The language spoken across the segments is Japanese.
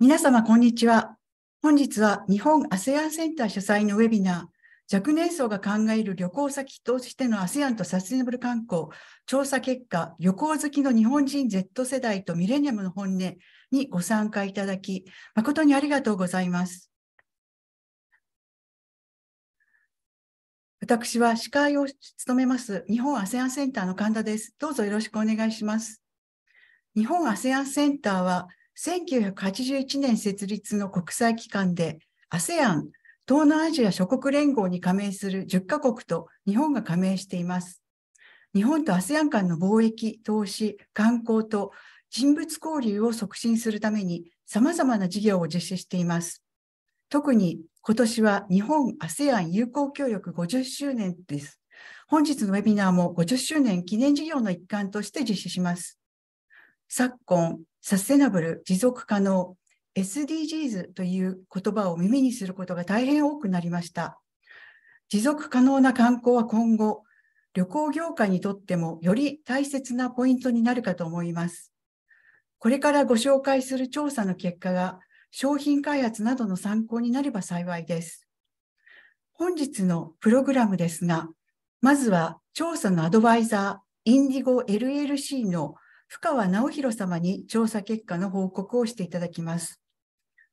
皆様、こんにちは。本日は日本 ASEAN センター主催のウェビナー、若年層が考える旅行先としての ASEAN とサスティナブル観光、調査結果、旅行好きの日本人 Z 世代とミレニアムの本音にご参加いただき、誠にありがとうございます。私は司会を務めます日本 ASEAN センターの神田です。どうぞよろしくお願いします。日本 ASEAN センターは1981年設立の国際機関で ASEAN 東南アジア諸国連合に加盟する10カ国と日本が加盟しています。日本と ASEAN 間の貿易、投資、観光と人物交流を促進するために様々な事業を実施しています。特に今年は日本 ASEAN 友好協力50周年です。本日のウェビナーも50周年記念事業の一環として実施します。昨今、サステナブル、持続可能、SDGs という言葉を耳にすることが大変多くなりました。持続可能な観光は今後、旅行業界にとってもより大切なポイントになるかと思います。これからご紹介する調査の結果が商品開発などの参考になれば幸いです。本日のプログラムですが、まずは調査のアドバイザー、インディゴ LLC の深川直弘様に調査結果の報告をしていただきます。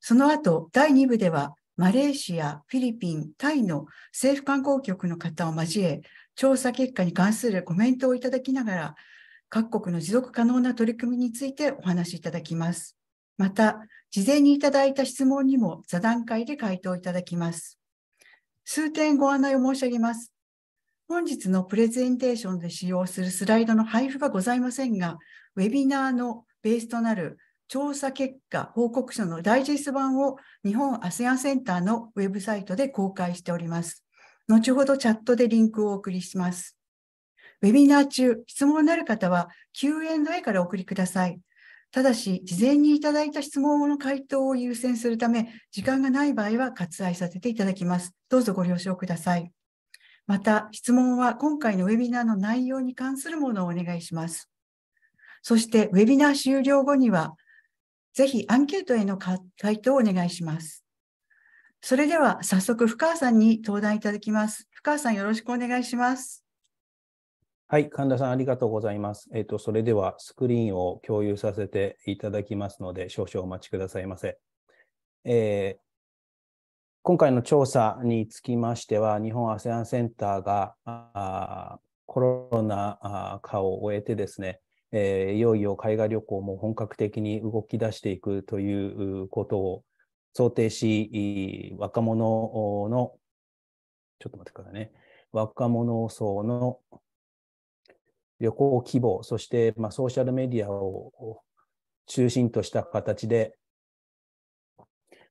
その後、第2部では、マレーシア、フィリピン、タイの政府観光局の方を交え、調査結果に関するコメントをいただきながら、各国の持続可能な取り組みについてお話しいただきます。また、事前にいただいた質問にも座談会で回答いただきます。数点ご案内を申し上げます。本日のプレゼンテーションで使用するスライドの配布がございませんが、ウェビナーのベースとなる調査結果報告書のダイジェスト版を日本 ASEAN センターのウェブサイトで公開しております。後ほどチャットでリンクをお送りします。ウェビナー中、質問のある方は Q&A からお送りください。ただし、事前にいただいた質問の回答を優先するため、時間がない場合は割愛させていただきます。どうぞご了承ください。また、質問は今回のウェビナーの内容に関するものをお願いします。そしてウェビナー終了後には、ぜひアンケートへの回答をお願いします。それでは早速、深川さんに登壇いただきます。深川さん、よろしくお願いします。はい、神田さん、ありがとうございます。えっ、と、それではスクリーンを共有させていただきますので、少々お待ちくださいませ。えー、今回の調査につきましては、日本 ASEAN センターがコロナ禍を終えてですね、えー、いよいよ海外旅行も本格的に動き出していくということを想定し、若者の、ちょっと待ってくださいね、若者層の旅行希望、そして、まあ、ソーシャルメディアを中心とした形で、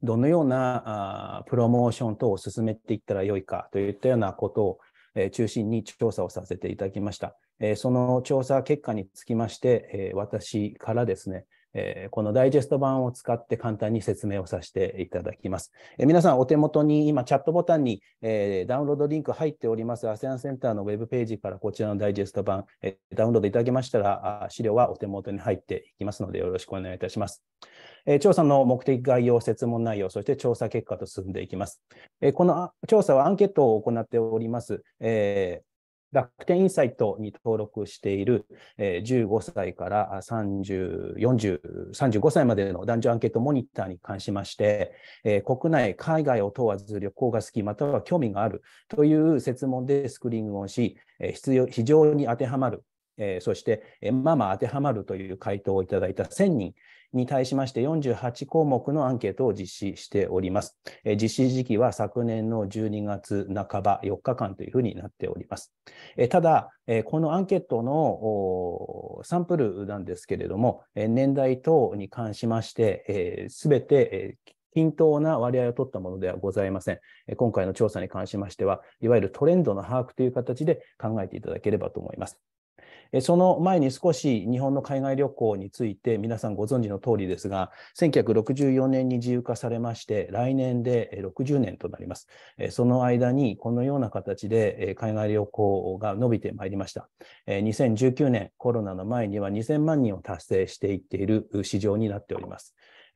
どのようなあプロモーション等を進めていったらよいかといったようなことを、えー、中心に調査をさせていただきました。えその調査結果につきまして、え私からですね、えこのダイジェスト版を使って簡単に説明をさせていただきます。え皆さんお手元に今チャットボタンに、えダウンロードリンク入っております ASEAN センターのウェブページからこちらのダイジェスト版、えダウンロードいただけましたら資料はお手元に入っていきますのでよろしくお願いいたします。え調査の目的概要、説問内容、そして調査結果と進んでいきます。えこの調査はアンケートを行っております。えー楽天インサイトに登録している、えー、15歳から30、40、35歳までの男女アンケートモニターに関しまして、えー、国内、海外を問わず旅行が好き、または興味があるという設問でスクリーングをし、えー、必要非常に当てはまるえー、そして、えー、まあまあ当てはまるという回答をいただいた1000人、に対しまして48項目のアンケートを実施しております。実施時期は昨年の12月半ば4日間というふうになっております。ただ、このアンケートのサンプルなんですけれども、年代等に関しまして、すべて均等な割合を取ったものではございません。今回の調査に関しましては、いわゆるトレンドの把握という形で考えていただければと思います。その前に少し日本の海外旅行について皆さんご存知の通りですが、1964年に自由化されまして、来年で60年となります。その間にこのような形で海外旅行が伸びてまいりました。2019年コロナの前には2000万人を達成していっている市場になっております。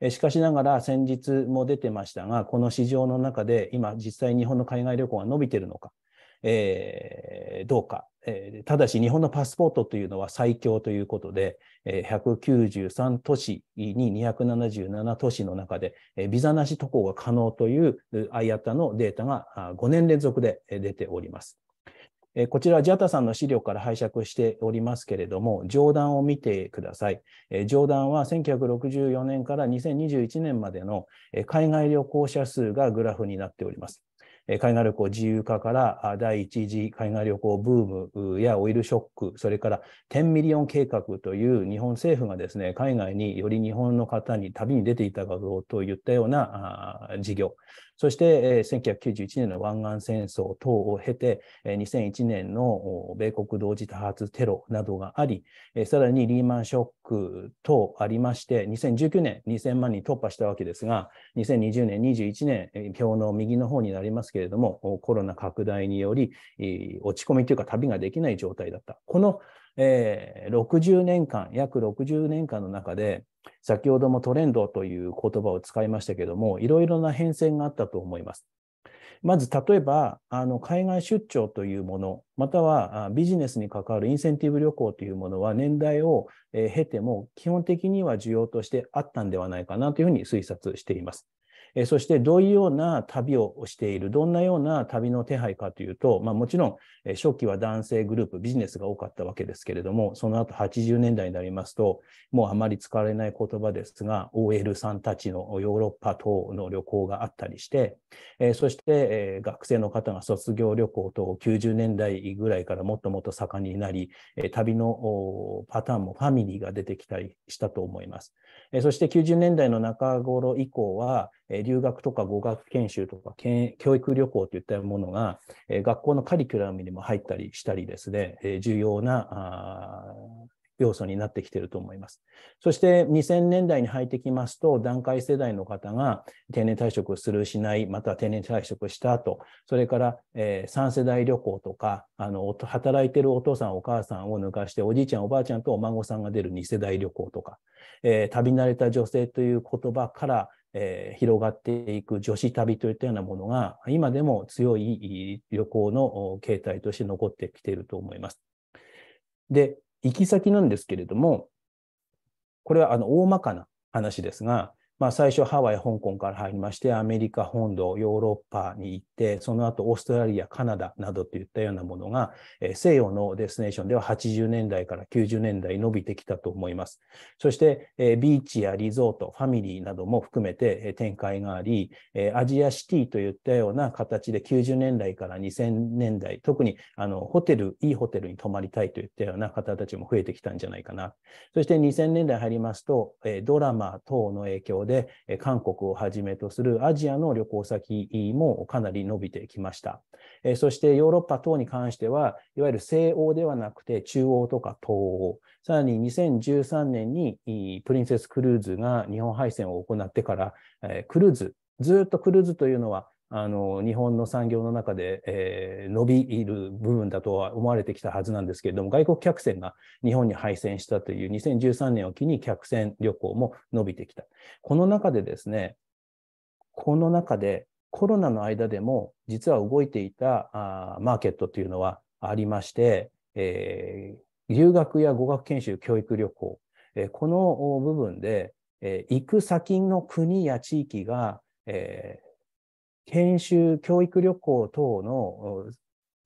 しかしながら先日も出てましたが、この市場の中で今実際日本の海外旅行が伸びているのか、えー、どうか、えー、ただし日本のパスポートというのは最強ということで、えー、193都市に277都市の中で、えー、ビザなし渡航が可能という IATA のデータが5年連続で出ております。こちら、ジャタさんの資料から拝借しておりますけれども、上段を見てください。上段は1964年から2021年までの海外旅行者数がグラフになっております。海外旅行自由化から第1次海外旅行ブームやオイルショック、それから10ミリオン計画という日本政府がですね、海外により日本の方に旅に出ていたかどうといったような事業、そして、えー、1991年の湾岸戦争等を経て、えー、2001年の米国同時多発テロなどがあり、えー、さらにリーマンショック等ありまして、2019年2000万人突破したわけですが、2020年、21年、表の右の方になりますけれども、コロナ拡大により、落ち込みというか旅ができない状態だった。この、えー、60年間、約60年間の中で、先ほどもトレンドという言葉を使いましたけども、いろいろな変遷があったと思います。まず、例えば、あの海外出張というもの、またはビジネスに関わるインセンティブ旅行というものは、年代を経ても基本的には需要としてあったんではないかなというふうに推察しています。えそしてどういうような旅をしている、どんなような旅の手配かというと、まあ、もちろん、え初期は男性グループ、ビジネスが多かったわけですけれども、その後80年代になりますと、もうあまり使われない言葉ですが、OL さんたちのヨーロッパ等の旅行があったりして、えそして、え学生の方が卒業旅行等90年代ぐらいからもっともっと盛んになり、え旅のパターンもファミリーが出てきたりしたと思います。えそして90年代の中頃以降は、ええ留学とか語学研修とか教育旅行といったものが、え学校のカリキュラムにも入ったりしたりですね、え重要な要素になってきていると思います。そして2000年代に入ってきますと、団塊世代の方が定年退職するしない、また定年退職した後、それから、えー、3世代旅行とか、あの、働いてるお父さんお母さんを抜かして、おじいちゃんおばあちゃんとお孫さんが出る2世代旅行とか、えー、旅慣れた女性という言葉から、えー、広がっていく女子旅といったようなものが、今でも強い旅行の形態として残ってきていると思います。で、行き先なんですけれども、これはあの大まかな話ですが、まあ、最初ハワイ、香港から入りまして、アメリカ本土、ヨーロッパに行って、その後オーストラリア、カナダなどといったようなものが、え西洋のデスネーションでは80年代から90年代伸びてきたと思います。そして、えビーチやリゾート、ファミリーなども含めて、え展開があり、えアジアシティといったような形で90年代から2000年代、特にあのホテル、いいホテルに泊まりたいといったような方たちも増えてきたんじゃないかな。そして2000年代入りますと、えドラマ等の影響でで、韓国をはじめとするアジアの旅行先もかなり伸びてきました。そしてヨーロッパ等に関しては、いわゆる西欧ではなくて中央とか東欧、さらに2013年にプリンセスクルーズが日本配線を行ってから、クルーズ、ずっとクルーズというのはあの日本の産業の中で、えー、伸びる部分だとは思われてきたはずなんですけれども、外国客船が日本に敗戦したという2013年を機に客船旅行も伸びてきた。この中でですね、この中でコロナの間でも実は動いていたあーマーケットというのはありまして、えー、留学や語学研修、教育旅行、えー、この部分で、えー、行く先の国や地域が、えー、研修、教育旅行等の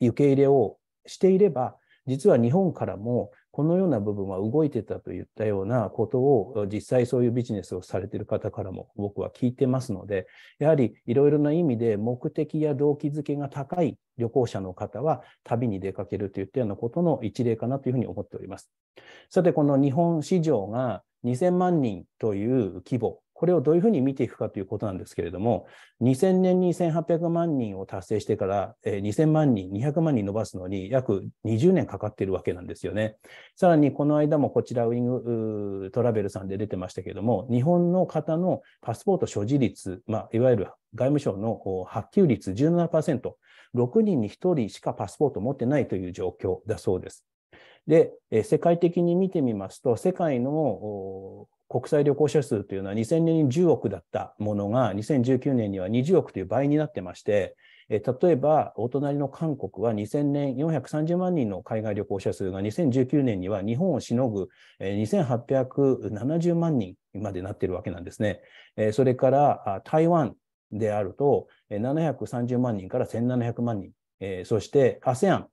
受け入れをしていれば、実は日本からもこのような部分は動いてたといったようなことを、実際そういうビジネスをされている方からも僕は聞いてますので、やはりいろいろな意味で目的や動機づけが高い旅行者の方は旅に出かけるといったようなことの一例かなというふうに思っております。さて、この日本市場が2000万人という規模これをどういうふうに見ていくかということなんですけれども、2000年に1800万人を達成してから、えー、2000万人、200万人伸ばすのに約20年かかっているわけなんですよね。さらにこの間もこちらウィングトラベルさんで出てましたけれども、日本の方のパスポート所持率、まあ、いわゆる外務省の発給率17%、6人に1人しかパスポートを持ってないという状況だそうです。で、世界的に見てみますと、世界の国際旅行者数というのは2000年に10億だったものが2019年には20億という倍になってまして、え例えばお隣の韓国は2000年430万人の海外旅行者数が2019年には日本をしのぐ、2870万人までなっているわけなんですね。えそれから台湾であると730万人から1700万人、えそして ASEAN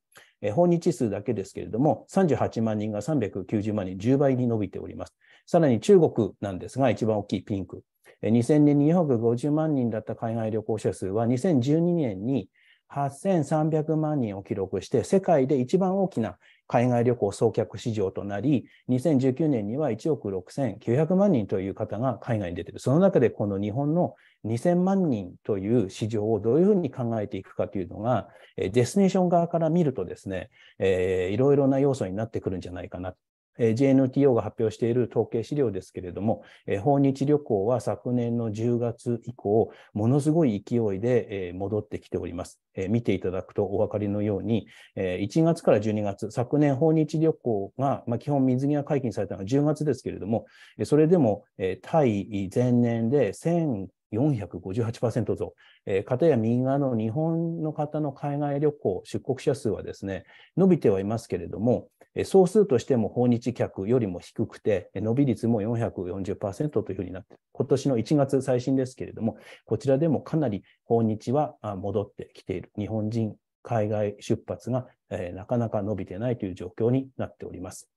訪日数だけですけれども、38万人が390万人、10倍に伸びております。さらに中国なんですが、一番大きいピンク。2000年に2 5 0万人だった海外旅行者数は、2012年に8300万人を記録して、世界で一番大きな海外旅行送客市場となり、2019年には1億6900万人という方が海外に出ている。その中でこの日本の2000万人という市場をどういうふうに考えていくかというのが、デスティネーション側から見るとですね、えー、いろいろな要素になってくるんじゃないかな。JNTO が発表している統計資料ですけれども、訪日旅行は昨年の10月以降、ものすごい勢いで戻ってきております。見ていただくとお分かりのように、1月から12月、昨年訪日旅行が、まあ、基本水際解禁されたのが10月ですけれども、それでも対前年で1000 458%増、えー、片や右側の日本の方の海外旅行、出国者数はですね、伸びてはいますけれども、総数としても訪日客よりも低くて、伸び率も440%というふうになって、今年の1月最新ですけれども、こちらでもかなり訪日は戻ってきている。日本人海外出発がなかなか伸びてないという状況になっております。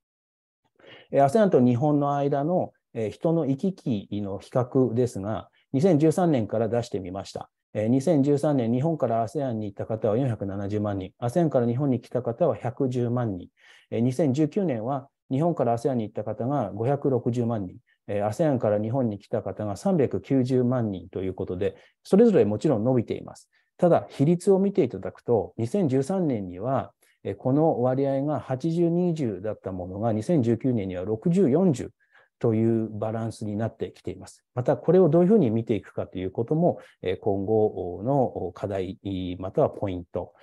ASEAN と日本の間の人の行き来の比較ですが、2013年から出してみました。2013年、日本から ASEAN に行った方は470万人、ASEAN から日本に来た方は110万人、2019年は日本から ASEAN に行った方が560万人、ASEAN から日本に来た方が390万人ということで、それぞれもちろん伸びています。ただ、比率を見ていただくと、2013年にはこの割合が80、20だったものが、2019年には60、40というバランスになってきています。また、これをどういうふうに見ていくかということも、今後の課題、またはポイント、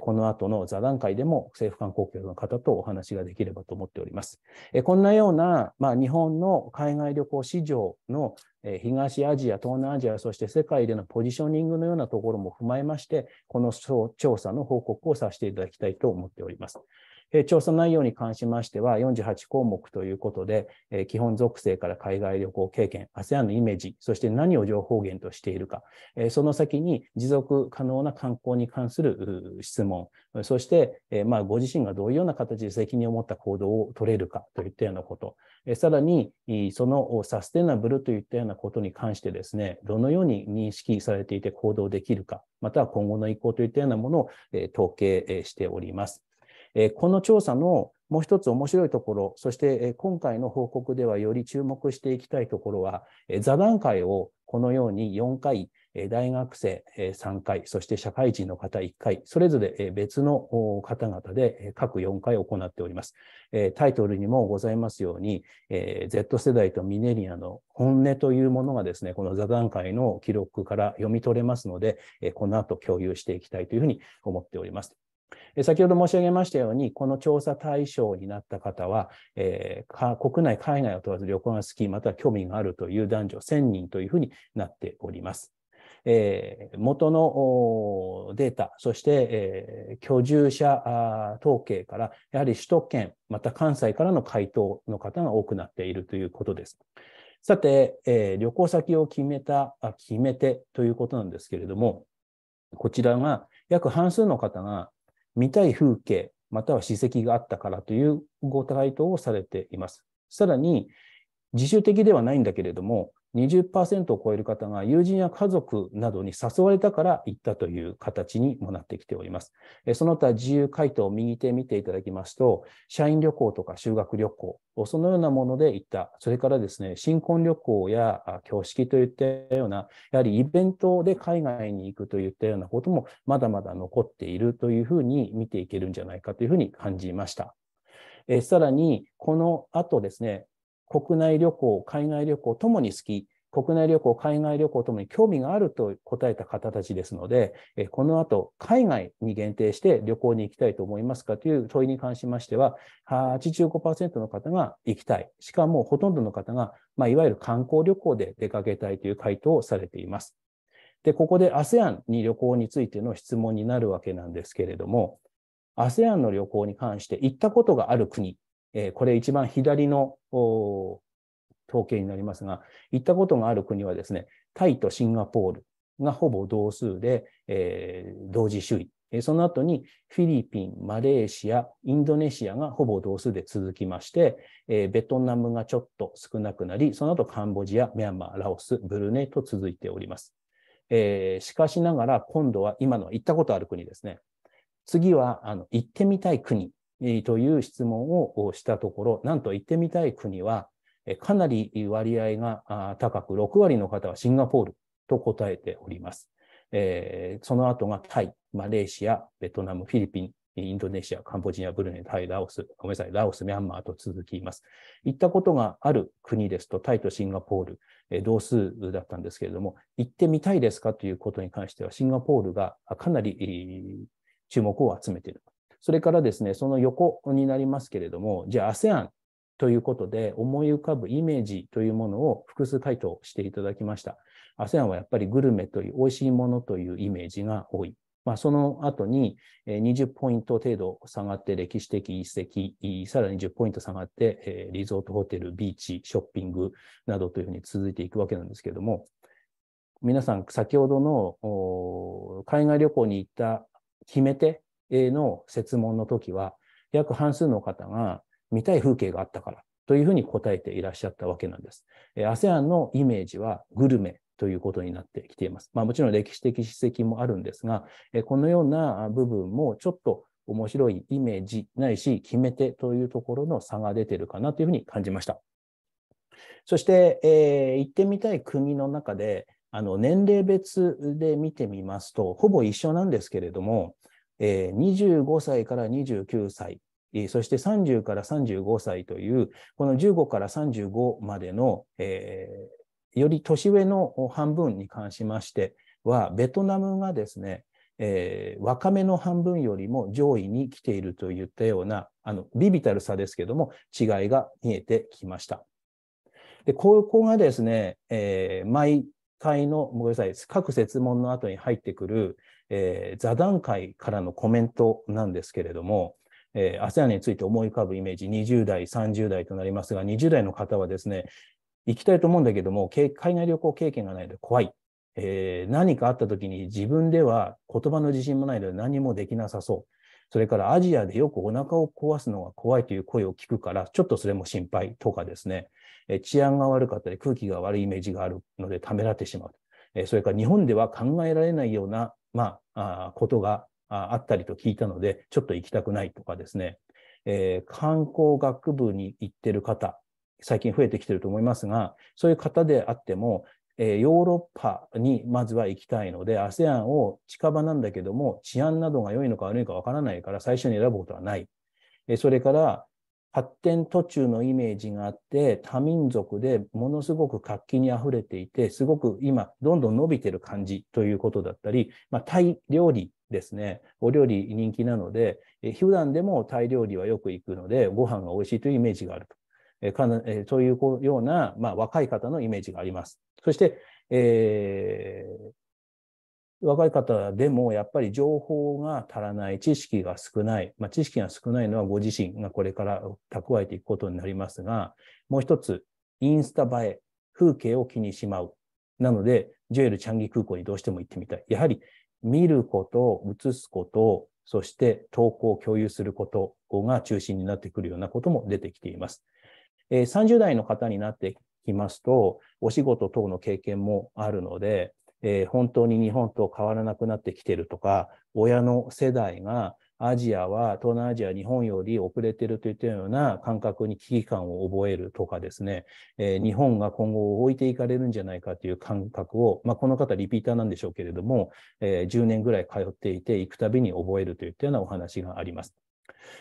この後の座談会でも政府観光局の方とお話ができればと思っております。こんなような、まあ、日本の海外旅行市場の東アジア、東南アジア、そして世界でのポジショニングのようなところも踏まえまして、この調査の報告をさせていただきたいと思っております。調査内容に関しましては、48項目ということで、基本属性から海外旅行経験、ASEAN のイメージ、そして何を情報源としているか、その先に持続可能な観光に関する質問、そして、まあ、ご自身がどういうような形で責任を持った行動を取れるかといったようなこと、さらに、そのサステナブルといったようなことに関してですね、どのように認識されていて行動できるか、または今後の意向といったようなものを統計しております。えこの調査のもう一つ面白いところ、そして今回の報告ではより注目していきたいところは、座談会をこのように4回、大学生3回、そして社会人の方1回、それぞれ別の方々で各4回行っております。タイトルにもございますように、Z 世代とミネリアの本音というものがですね、この座談会の記録から読み取れますので、この後共有していきたいというふうに思っております。先ほど申し上げましたように、この調査対象になった方は、えー、国内、海外を問わず旅行が好き、または興味があるという男女1000人というふうになっております。えー、元のデータ、そして、えー、居住者統計から、やはり首都圏、また関西からの回答の方が多くなっているということです。さて、えー、旅行先を決めたあ、決めてということなんですけれども、こちらが約半数の方が見たい風景、または史跡があったからというご回答をされています。さらに、自主的ではないんだけれども、20%を超える方が友人や家族などに誘われたから行ったという形にもなってきております。その他自由回答を右手見ていただきますと、社員旅行とか修学旅行、そのようなもので行った。それからですね、新婚旅行や挙式といったような、やはりイベントで海外に行くといったようなこともまだまだ残っているというふうに見ていけるんじゃないかというふうに感じました。えさらに、この後ですね、国内旅行、海外旅行ともに好き、国内旅行、海外旅行ともに興味があると答えた方たちですので、この後、海外に限定して旅行に行きたいと思いますかという問いに関しましては、85%の方が行きたい。しかもほとんどの方が、まあ、いわゆる観光旅行で出かけたいという回答をされています。で、ここで ASEAN に旅行についての質問になるわけなんですけれども、ASEAN の旅行に関して行ったことがある国えこれ一番左の統計になりますが、行ったことがある国はですね、タイとシンガポールがほぼ同数で、えー、同時首位。えその後にフィリピン、マレーシア、インドネシアがほぼ同数で続きまして、えー、ベトナムがちょっと少なくなり、その後カンボジア、ミャンマー、ラオス、ブルネイと続いております。えー、しかしながら今度は今の行ったことある国ですね。次はあの行ってみたい国という質問をしたところ、なんと行ってみたい国は、かなり割合が高く、6割の方はシンガポールと答えております。その後がタイ、マレーシア、ベトナム、フィリピン、インドネシア、カンボジア、ブルネイ、タイ、ラオス、ごめんなさい、ラオス、ミャンマーと続きます。行ったことがある国ですと、タイとシンガポール、同数だったんですけれども、行ってみたいですかということに関しては、シンガポールがかなり、注目を集めている。それからですね、その横になりますけれども、じゃあ ASEAN ということで思い浮かぶイメージというものを複数回答していただきました。ASEAN はやっぱりグルメという美味しいものというイメージが多い。まあ、その後に20ポイント程度下がって歴史的一石、さらに10ポイント下がってリゾートホテル、ビーチ、ショッピングなどというふうに続いていくわけなんですけれども、皆さん先ほどの海外旅行に行った決め手の設問の時は、約半数の方が見たい風景があったからというふうに答えていらっしゃったわけなんです。ASEAN のイメージはグルメということになってきています。まあ、もちろん歴史的史跡もあるんですが、このような部分もちょっと面白いイメージないし、決め手というところの差が出てるかなというふうに感じました。そして、えー、行ってみたい国の中で、あの年齢別で見てみますと、ほぼ一緒なんですけれども、えー、25歳から29歳、えー、そして30から35歳という、この15から35までの、えー、より年上の半分に関しましては、ベトナムがですね、えー、若めの半分よりも上位に来ているといったような、あの、ビビたる差ですけども、違いが見えてきました。で、ここがですね、えー、毎回の、ごめんなさい、各設問の後に入ってくる、えー、座談会からのコメントなんですけれども、えー、ASEAN について思い浮かぶイメージ、20代、30代となりますが、20代の方はですね、行きたいと思うんだけども、海外旅行経験がないので怖い。えー、何かあった時に自分では言葉の自信もないので何もできなさそう。それからアジアでよくお腹を壊すのが怖いという声を聞くから、ちょっとそれも心配とかですね、え治安が悪かったり空気が悪いイメージがあるのでためらってしまう。えそれから日本では考えられないようなまあ、あことがあったりと聞いたので、ちょっと行きたくないとかですね、えー、観光学部に行ってる方、最近増えてきてると思いますが、そういう方であっても、えー、ヨーロッパにまずは行きたいので、ASEAN を近場なんだけども、治安などが良いのか悪いのかわからないから、最初に選ぶことはない。えー、それから、発展途中のイメージがあって、多民族でものすごく活気に溢れていて、すごく今、どんどん伸びてる感じということだったり、まあ、タイ料理ですね、お料理人気なので、え普段でもタイ料理はよく行くので、ご飯が美味しいというイメージがあると。えかなえそういうような、まあ、若い方のイメージがあります。そして、え若い方でもやっぱり情報が足らない、知識が少ない、まあ、知識が少ないのはご自身がこれから蓄えていくことになりますが、もう一つ、インスタ映え、風景を気にしまう。なので、ジュエルチャンギ空港にどうしても行ってみたい。やはり見ること、映すこと、そして投稿、共有することが中心になってくるようなことも出てきています。えー、30代の方になってきますと、お仕事等の経験もあるので、えー、本当に日本と変わらなくなってきてるとか、親の世代がアジアは、東南アジア、日本より遅れてるといったような感覚に危機感を覚えるとかですね、えー、日本が今後置いていかれるんじゃないかという感覚を、まあ、この方リピーターなんでしょうけれども、えー、10年ぐらい通っていて、行くたびに覚えるといったようなお話があります。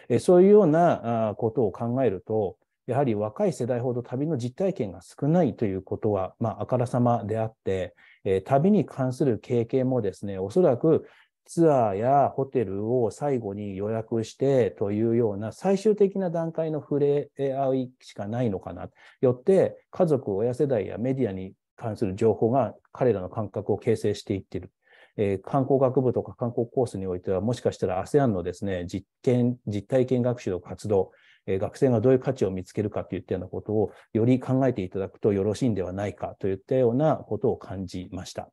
えー、そういうようなことを考えると、やはり若い世代ほど旅の実体験が少ないということは、まあ、あからさまであって、え旅に関する経験もですね、おそらくツアーやホテルを最後に予約してというような最終的な段階の触れ合いしかないのかな。よって家族、親世代やメディアに関する情報が彼らの感覚を形成していっている。えー、観光学部とか観光コースにおいては、もしかしたら ASEAN のですね、実験、実体験学習の活動、え学生がどういう価値を見つけるかといったようなことをより考えていただくとよろしいんではないかといったようなことを感じました。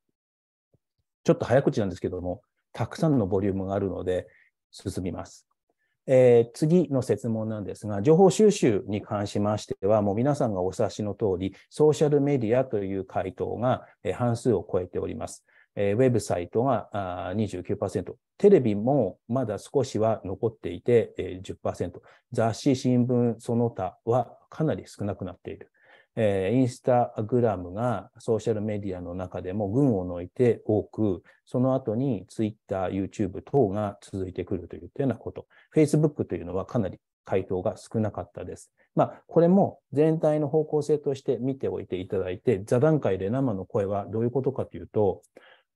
ちょっと早口なんですけども、たくさんのボリュームがあるので進みます。えー、次の説問なんですが、情報収集に関しましては、もう皆さんがお察しの通り、ソーシャルメディアという回答が半数を超えております。えー、ウェブサイトがあ29%、テレビもまだ少しは残っていて、えー、10%、雑誌、新聞、その他はかなり少なくなっている。えー、インスタグラムがソーシャルメディアの中でも群を抜いて多く、その後にツイッター、YouTube 等が続いてくるというようなこと。Facebook というのはかなり回答が少なかったです。まあ、これも全体の方向性として見ておいていただいて、座談会で生の声はどういうことかというと、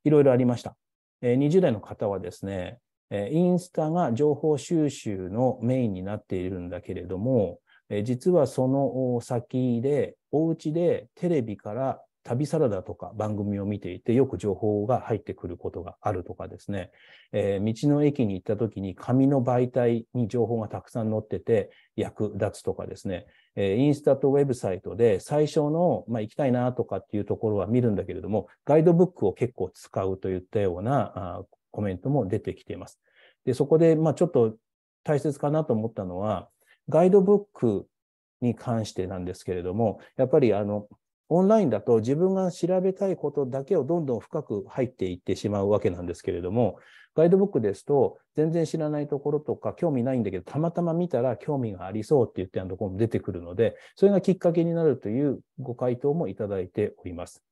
いろいろありました。え20代の方はですね、えインスタが情報収集のメインになっているんだけれども、え実はその先で、お家でテレビから旅サラダとか番組を見ていて、よく情報が入ってくることがあるとかですね、えー、道の駅に行った時に紙の媒体に情報がたくさん載ってて役立つとかですね、えー、インスタとウェブサイトで最初の、まあ、行きたいなとかっていうところは見るんだけれども、ガイドブックを結構使うといったようなあコメントも出てきています。で、そこで、まあ、ちょっと大切かなと思ったのは、ガイドブックに関してなんですけれども、やっぱりあの、オンラインだと自分が調べたいことだけをどんどん深く入っていってしまうわけなんですけれども、ガイドブックですと、全然知らないところとか、興味ないんだけど、たまたま見たら興味がありそうって言ってあのところも出てくるので、それがきっかけになるというご回答もいただいております。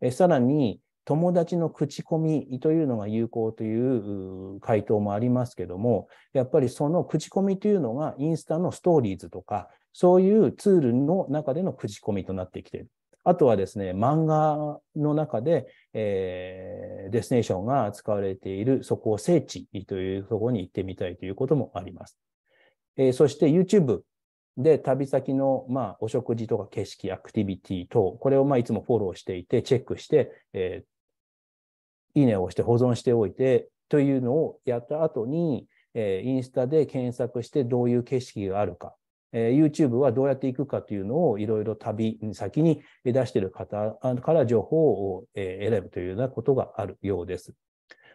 えさらに、友達の口コミというのが有効という回答もありますけども、やっぱりその口コミというのがインスタのストーリーズとか、そういうツールの中での口コミとなってきている。あとはですね、漫画の中で、えー、デスネーションが使われている、そこを聖地というところに行ってみたいということもあります。えー、そして YouTube で旅先の、まあ、お食事とか景色、アクティビティ等、これをまあいつもフォローしていて、チェックして、えー、いいねを押して保存しておいてというのをやった後に、えー、インスタで検索してどういう景色があるか、え YouTube はどうやっていくかというのをいろいろ旅先に出している方から情報を選ぶというようなことがあるようです。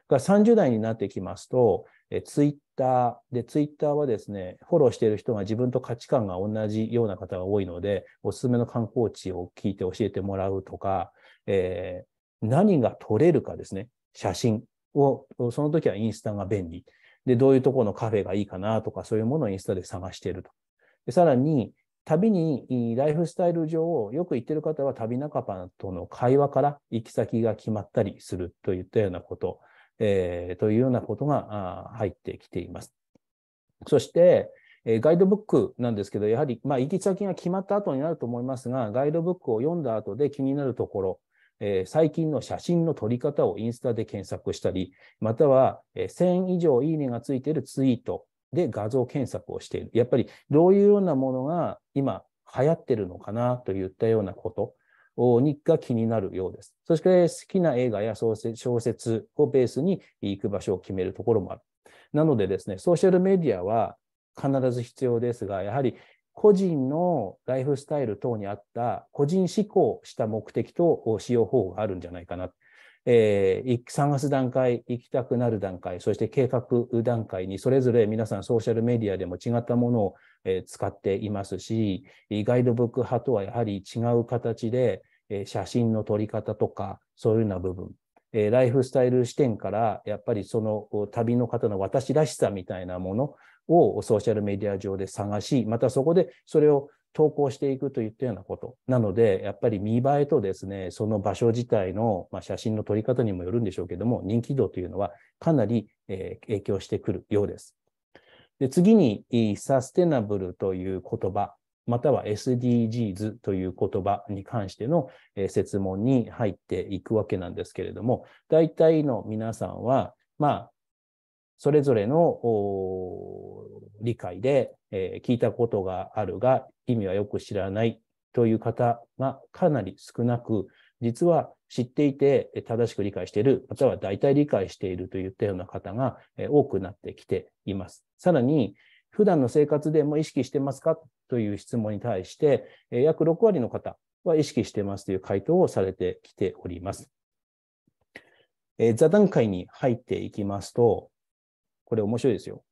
が30代になってきますと、えツイッターで、ツイッターはですね、フォローしている人が自分と価値観が同じような方が多いので、おすすめの観光地を聞いて教えてもらうとか、えー、何が撮れるかですね、写真を、その時はインスタが便利。で、どういうところのカフェがいいかなとか、そういうものをインスタで探していると。でさらに、旅に、ライフスタイル上、よく行ってる方は旅仲間との会話から行き先が決まったりするといったようなこと、えー、というようなことが入ってきています。そして、えガイドブックなんですけど、やはり、まあ、行き先が決まった後になると思いますが、ガイドブックを読んだ後で気になるところ、えー、最近の写真の撮り方をインスタで検索したり、または、え1000以上いいねがついているツイートで画像検索をしている。やっぱりどういうようなものが今流行ってるのかなといったようなこと日が気になるようです。そして好きな映画や小説をベースに行く場所を決めるところもある。なのでですね、ソーシャルメディアは必ず必要ですが、やはり個人のライフスタイル等に合った個人志向した目的と使用方法があるんじゃないかな。えー、探す段階、行きたくなる段階、そして計画段階にそれぞれ皆さんソーシャルメディアでも違ったものを、えー、使っていますし、ガイドブック派とはやはり違う形で、えー、写真の撮り方とか、そういうような部分、えー、ライフスタイル視点から、やっぱりその旅の方の私らしさみたいなものをソーシャルメディア上で探し、またそこでそれを投稿していくといったようなこと。なので、やっぱり見栄えとですね、その場所自体の、まあ、写真の撮り方にもよるんでしょうけども、人気度というのはかなり、えー、影響してくるようです。で次に、サステナブルという言葉、または SDGs という言葉に関しての、えー、説問に入っていくわけなんですけれども、大体の皆さんは、まあ、それぞれの理解で、えー、聞いたことがあるが意味はよく知らないという方がかなり少なく、実は知っていて正しく理解している、または大体理解しているといったような方が多くなってきています。さらに、普段の生活でも意識してますかという質問に対して、約6割の方は意識してますという回答をされてきております。座談会に入っていきますと、これ面白いですよ。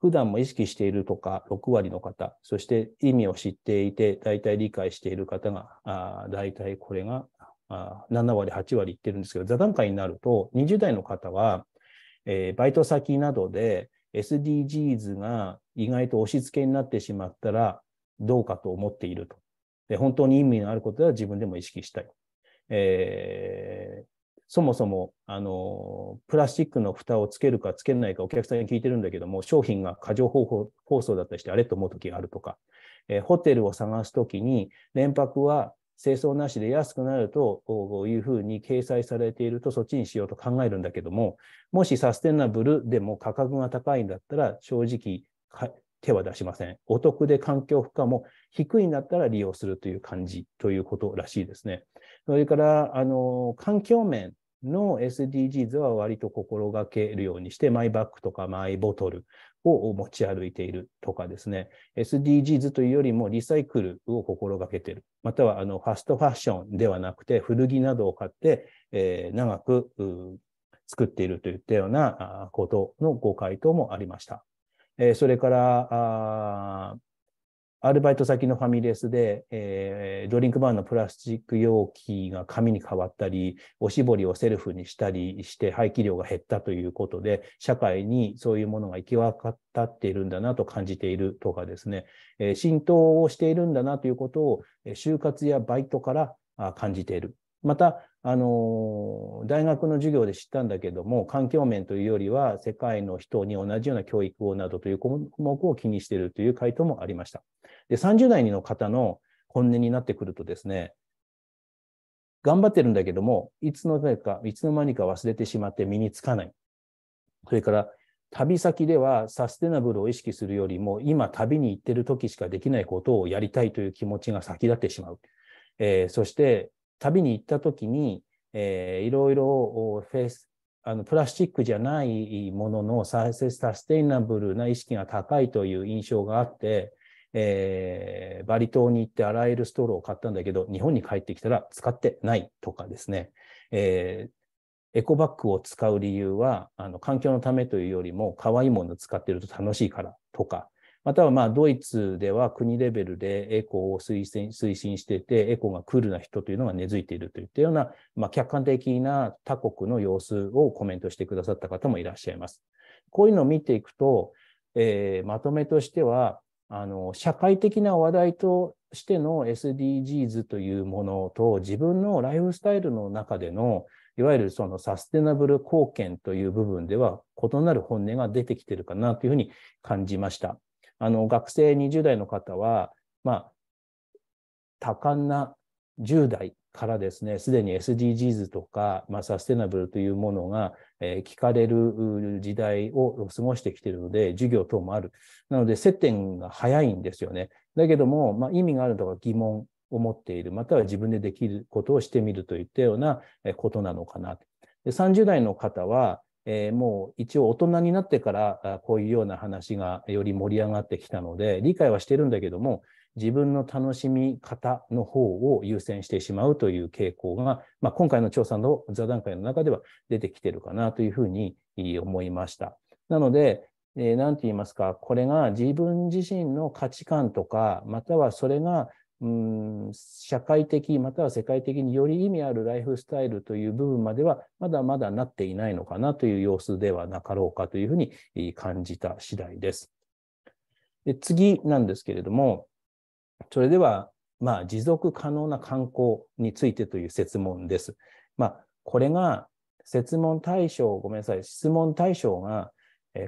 普段も意識しているとか、6割の方、そして意味を知っていて、大体理解している方が、あ大体これが7割、8割言ってるんですけど、座談会になると、20代の方は、えー、バイト先などで SDGs が意外と押し付けになってしまったら、どうかと思っていると。で本当に意味のあることでは自分でも意識したい。えー、そもそも、あの、プラスチックの蓋をつけるかつけないかお客さんに聞いてるんだけども、商品が過剰放送だったりして、あれと思う時があるとか、えー、ホテルを探す時に、連泊は清掃なしで安くなるというふうに掲載されていると、そっちにしようと考えるんだけども、もしサステナブルでも価格が高いんだったら、正直手は出しません。お得で環境負荷も低いんだったら利用するという感じということらしいですね。それから、あの、環境面の SDGs は割と心がけるようにして、マイバッグとかマイボトルを持ち歩いているとかですね、SDGs というよりもリサイクルを心がけている、またはあのファストファッションではなくて、古着などを買って、えー、長く作っているといったようなことのご回答もありました。えー、それから、アルバイト先のファミレスで、えー、ドリンクバーのプラスチック容器が紙に変わったり、おしぼりをセルフにしたりして廃棄量が減ったということで、社会にそういうものが行き渡っているんだなと感じているとかですね、えー、浸透をしているんだなということを、就活やバイトから感じているまた、あの、大学の授業で知ったんだけども、環境面というよりは、世界の人に同じような教育をなどという項目を気にしているという回答もありました。で、30代の方の本音になってくるとですね、頑張ってるんだけども、いつの間にか、いつの間にか忘れてしまって身につかない。それから、旅先ではサステナブルを意識するよりも、今旅に行ってる時しかできないことをやりたいという気持ちが先立ってしまう。えー、そして、旅に行った時に、えー、いろいろフェスあのプラスチックじゃないもののササステイナブルな意識が高いという印象があって、えー、バリ島に行ってあらゆるストローを買ったんだけど、日本に帰ってきたら使ってないとかですね、えー、エコバッグを使う理由はあの環境のためというよりも、可愛いものを使ってると楽しいからとか、またはまあドイツでは国レベルでエコを推進推進してて、エコがクールな人というのが根付いているといったような、まあ、客観的な他国の様子をコメントしてくださった方もいらっしゃいます。こういうのを見ていくと、えー、まとめとしては、あの社会的な話題としての SDGs というものと自分のライフスタイルの中でのいわゆるそのサステナブル貢献という部分では異なる本音が出てきているかなというふうに感じました。あの学生20代の方は、まあ、多感な10代からですね、すでに SDGs とか、まあ、サステナブルというものが、えー、聞かれる時代を過ごしてきているので、授業等もある。なので、接点が早いんですよね。だけども、まあ、意味があるとか疑問を持っている、または自分でできることをしてみるといったようなことなのかなと。で30代の方は、えー、もう一応大人になってからこういうような話がより盛り上がってきたので理解はしてるんだけども自分の楽しみ方の方を優先してしまうという傾向が、まあ、今回の調査の座談会の中では出てきてるかなというふうに思いました。なので、何、えー、て言いますか、これが自分自身の価値観とか、またはそれがうん社会的または世界的により意味あるライフスタイルという部分まではまだまだなっていないのかなという様子ではなかろうかというふうに感じた次第です。で次なんですけれども、それでは、まあ、持続可能な観光についてという説問です。まあ、これが説問対象、ごめんなさい、質問対象が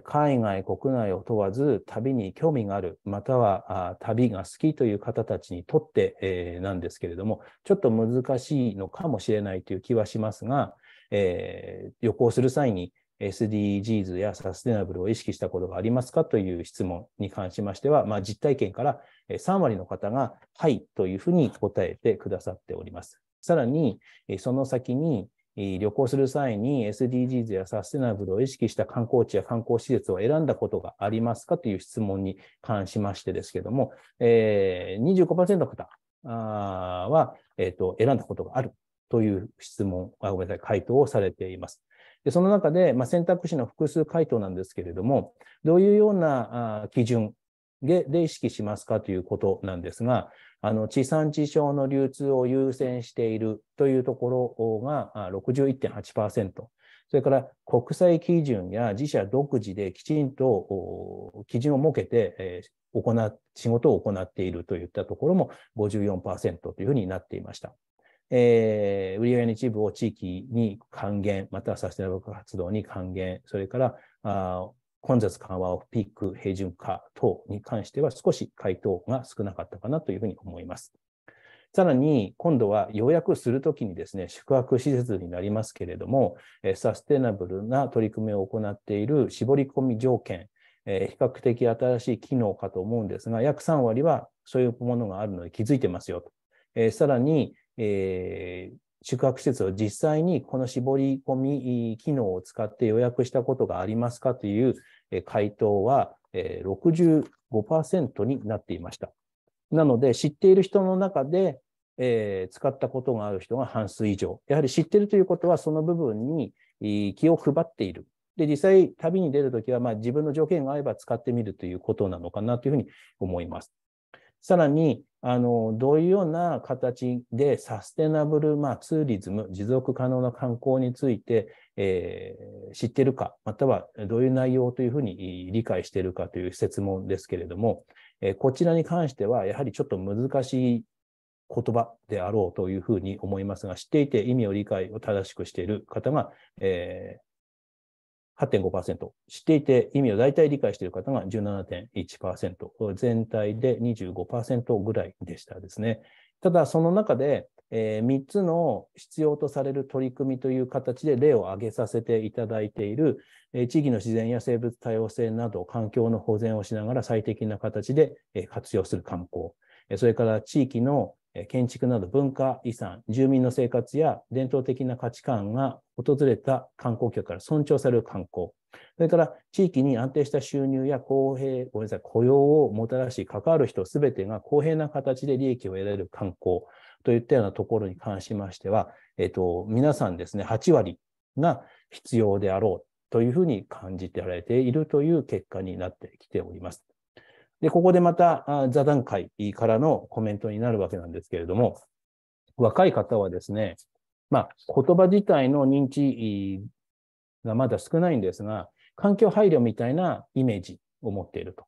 海外、国内を問わず旅に興味がある、または旅が好きという方たちにとって、なんですけれども、ちょっと難しいのかもしれないという気はしますが、えー、旅行する際に SDGs やサステナブルを意識したことがありますかという質問に関しましては、まあ、実体験から3割の方がはいというふうに答えてくださっております。さらに、その先に旅行する際に SDGs やサステナブルを意識した観光地や観光施設を選んだことがありますかという質問に関しましてですけども、えー、25%の方は、えーと、選んだことがあるという質問あ、ごめんなさい、回答をされています。でその中で、まあ、選択肢の複数回答なんですけれども、どういうような基準で意識しますかということなんですが、あの地産地消の流通を優先しているというところが61.8%、それから国際基準や自社独自できちんと基準を設けて行仕事を行っているといったところも54%というふうになっていました。えー、売上の一部を地域に還元、またはサステナブル活動に還元、それからあ混雑緩和をピーク平準化等に関しては少し回答が少なかったかなというふうに思います。さらに、今度は予約するときにですね、宿泊施設になりますけれども、サステナブルな取り組みを行っている絞り込み条件、比較的新しい機能かと思うんですが、約3割はそういうものがあるので気づいてますよと。さらに、えー、宿泊施設を実際にこの絞り込み機能を使って予約したことがありますかという回答は65%になっていました。なので、知っている人の中で、えー、使ったことがある人が半数以上。やはり知っているということは、その部分に気を配っている。で、実際、旅に出るときは、まあ、自分の条件が合えば使ってみるということなのかなというふうに思います。さらに、あのどういうような形でサステナブル、まあ、ツーリズム、持続可能な観光について、えー、知ってるか、またはどういう内容というふうに理解しているかという質問ですけれども、えー、こちらに関しては、やはりちょっと難しい言葉であろうというふうに思いますが、知っていて意味を理解を正しくしている方が、えー、8.5%、知っていて意味を大体理解している方が17.1%、全体で25%ぐらいでしたですね。ただ、その中で、えー、3つの必要とされる取り組みという形で例を挙げさせていただいている、えー、地域の自然や生物多様性など環境の保全をしながら最適な形で、えー、活用する観光、それから地域の建築など文化遺産、住民の生活や伝統的な価値観が訪れた観光客から尊重される観光、それから地域に安定した収入や公平、ごめんなさい、雇用をもたらし、関わる人すべてが公平な形で利益を得られる観光といったようなところに関しましては、えっと、皆さんですね、8割が必要であろうというふうに感じてられているという結果になってきております。で、ここでまた座談会からのコメントになるわけなんですけれども、若い方はですね、まあ、言葉自体の認知がまだ少ないんですが、環境配慮みたいなイメージを持っていると。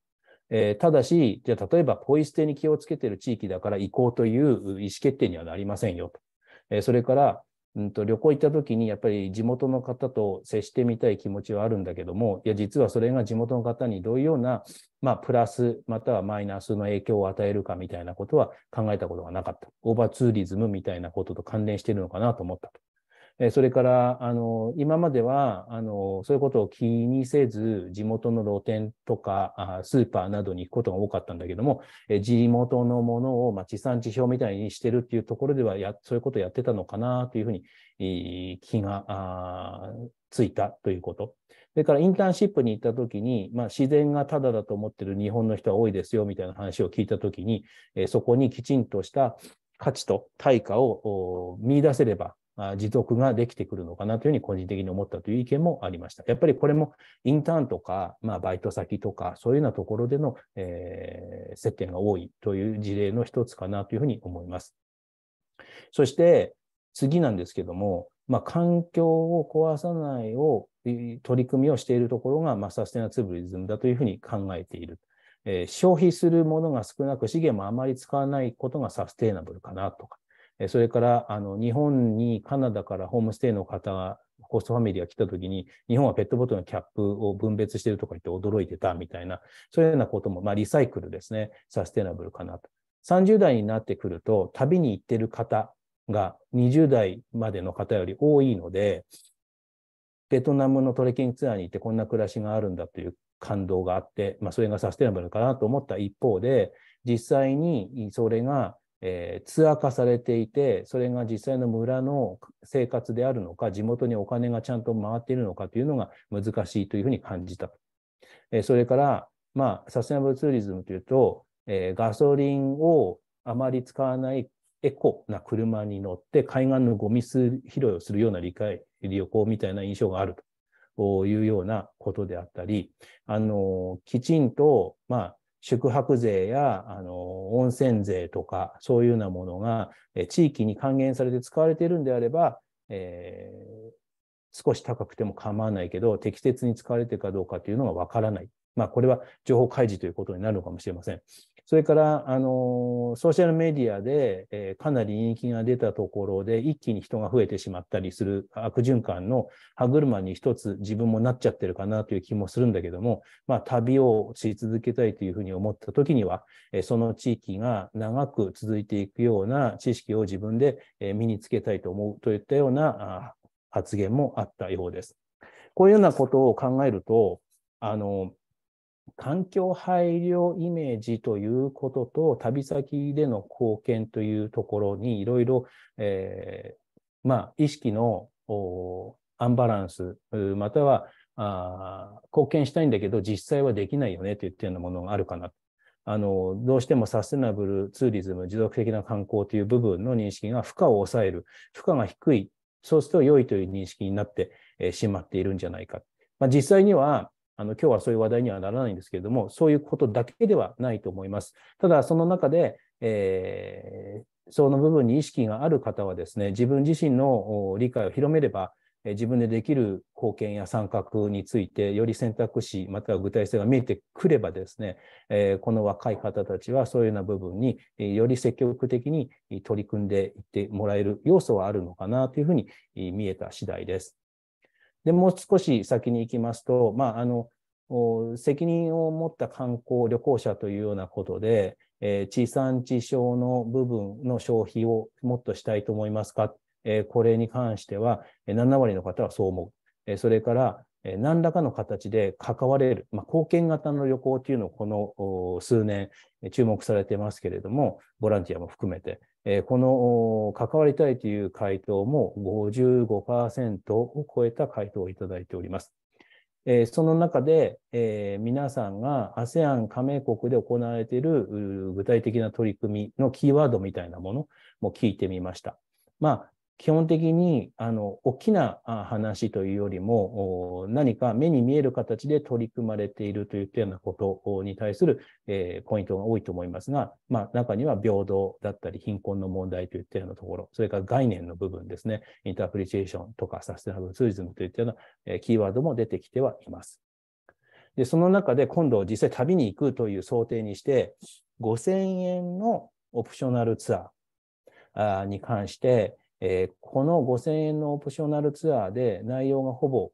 えー、ただし、じゃあ例えばポイ捨てに気をつけている地域だから移行という意思決定にはなりませんよと。えー、それから、うんと、旅行行った時にやっぱり地元の方と接してみたい気持ちはあるんだけども、いや、実はそれが地元の方にどういうような、まあ、プラスまたはマイナスの影響を与えるかみたいなことは考えたことがなかった。オーバーツーリズムみたいなことと関連してるのかなと思ったとえそれから、あの、今までは、あの、そういうことを気にせず、地元の露店とか、スーパーなどに行くことが多かったんだけども、え地元のものを、ま地産地表みたいにしてるっていうところではや、そういうことをやってたのかな、というふうに、え気がついたということ。それからインターンシップに行った時に、まあ、自然がただだと思ってる日本の人は多いですよみたいな話を聞いた時に、えそこにきちんとした価値と対価を見出せれば、持続ができてくるのかなというふうに個人的に思ったという意見もありました。やっぱりこれもインターンとか、まあ、バイト先とか、そういうようなところでの、えー、接点が多いという事例の一つかなというふうに思います。そして次なんですけども、まあ、環境を壊さないを取り組みをしているところが、まあ、サステナツブリズムだというふうに考えている。えー、消費するものが少なく資源もあまり使わないことがサステイナブルかなとか、それからあの日本にカナダからホームステイの方がホストファミリーが来た時に、日本はペットボトルのキャップを分別してるとか言って驚いてたみたいな、そういうようなことも、まあ、リサイクルですね、サステナブルかなと。30代になってくると、旅に行ってる方が20代までの方より多いので、ベトナムのトレッキングツアーに行ってこんな暮らしがあるんだという感動があって、まあ、それがサステナブルかなと思った一方で、実際にそれがえー、ツアー化されていて、それが実際の村の生活であるのか、地元にお金がちゃんと回っているのかというのが難しいというふうに感じた。えー、それから、まあ、サステナブルツーリズムというと、えー、ガソリンをあまり使わないエコな車に乗って海岸のゴミ拾いをするような理解旅行みたいな印象があるというようなことであったり、あのきちんと、まあ、宿泊税やあの温泉税とか、そういうようなものが、地域に還元されて使われているんであれば、えー、少し高くても構わないけど、適切に使われているかどうかというのがわからないまあ、これは情報開示ということになるのかもしれません。それから、あの、ソーシャルメディアで、えー、かなり人気が出たところで、一気に人が増えてしまったりする悪循環の歯車に一つ自分もなっちゃってるかなという気もするんだけども、まあ、旅をし続けたいというふうに思った時には、えー、その地域が長く続いていくような知識を自分で、身につけたいと思うといったような発言もあったようです。こういうようなことを考えると、あの、環境配慮イメージということと、旅先での貢献というところにいろいろ、えー、まあ、意識のアンバランス、またはあ貢献したいんだけど、実際はできないよねといったようなものがあるかな。あの、どうしてもサステナブルツーリズム、持続的な観光という部分の認識が負荷を抑える、負荷が低い、そうすると良いという認識になってしまっているんじゃないか。まあ、実際には、あの今日はそういう話題にはならないんですけれども、そういうことだけではないと思います。ただ、その中で、えー、その部分に意識がある方はですね、自分自身の理解を広めれば、自分でできる貢献や参画について、より選択肢、または具体性が見えてくればですね、えー、この若い方たちはそういうような部分により積極的に取り組んでいってもらえる要素はあるのかなというふうに見えた次第です。で、もう少し先に行きますと、まあ、あの、責任を持った観光旅行者というようなことで、えー、地産地消の部分の消費をもっとしたいと思いますか、えー、これに関しては、7割の方はそう思う。えー、それから、えー、何らかの形で関われる、まあ、貢献型の旅行というのをこの数年注目されてますけれども、ボランティアも含めて、えー、この関わりたいという回答も55%を超えた回答をいただいております。えー、その中で、えー、皆さんが ASEAN 加盟国で行われている具体的な取り組みのキーワードみたいなものも聞いてみました。まあ、基本的にあの大きな話というよりも、何か目に見える形で取り組まれているといったようなことに対する、えー、ポイントが多いと思いますが、まあ、中には平等だったり、貧困の問題といったようなところ、それから概念の部分ですね、インタープリシエーションとかサステナブルツーリズムといったような、えー、キーワードも出てきてはいます。で、その中で今度実際旅に行くという想定にして、5000円のオプショナルツアーに関して、えー、この5000円のオプショナルツアーで内容がほぼ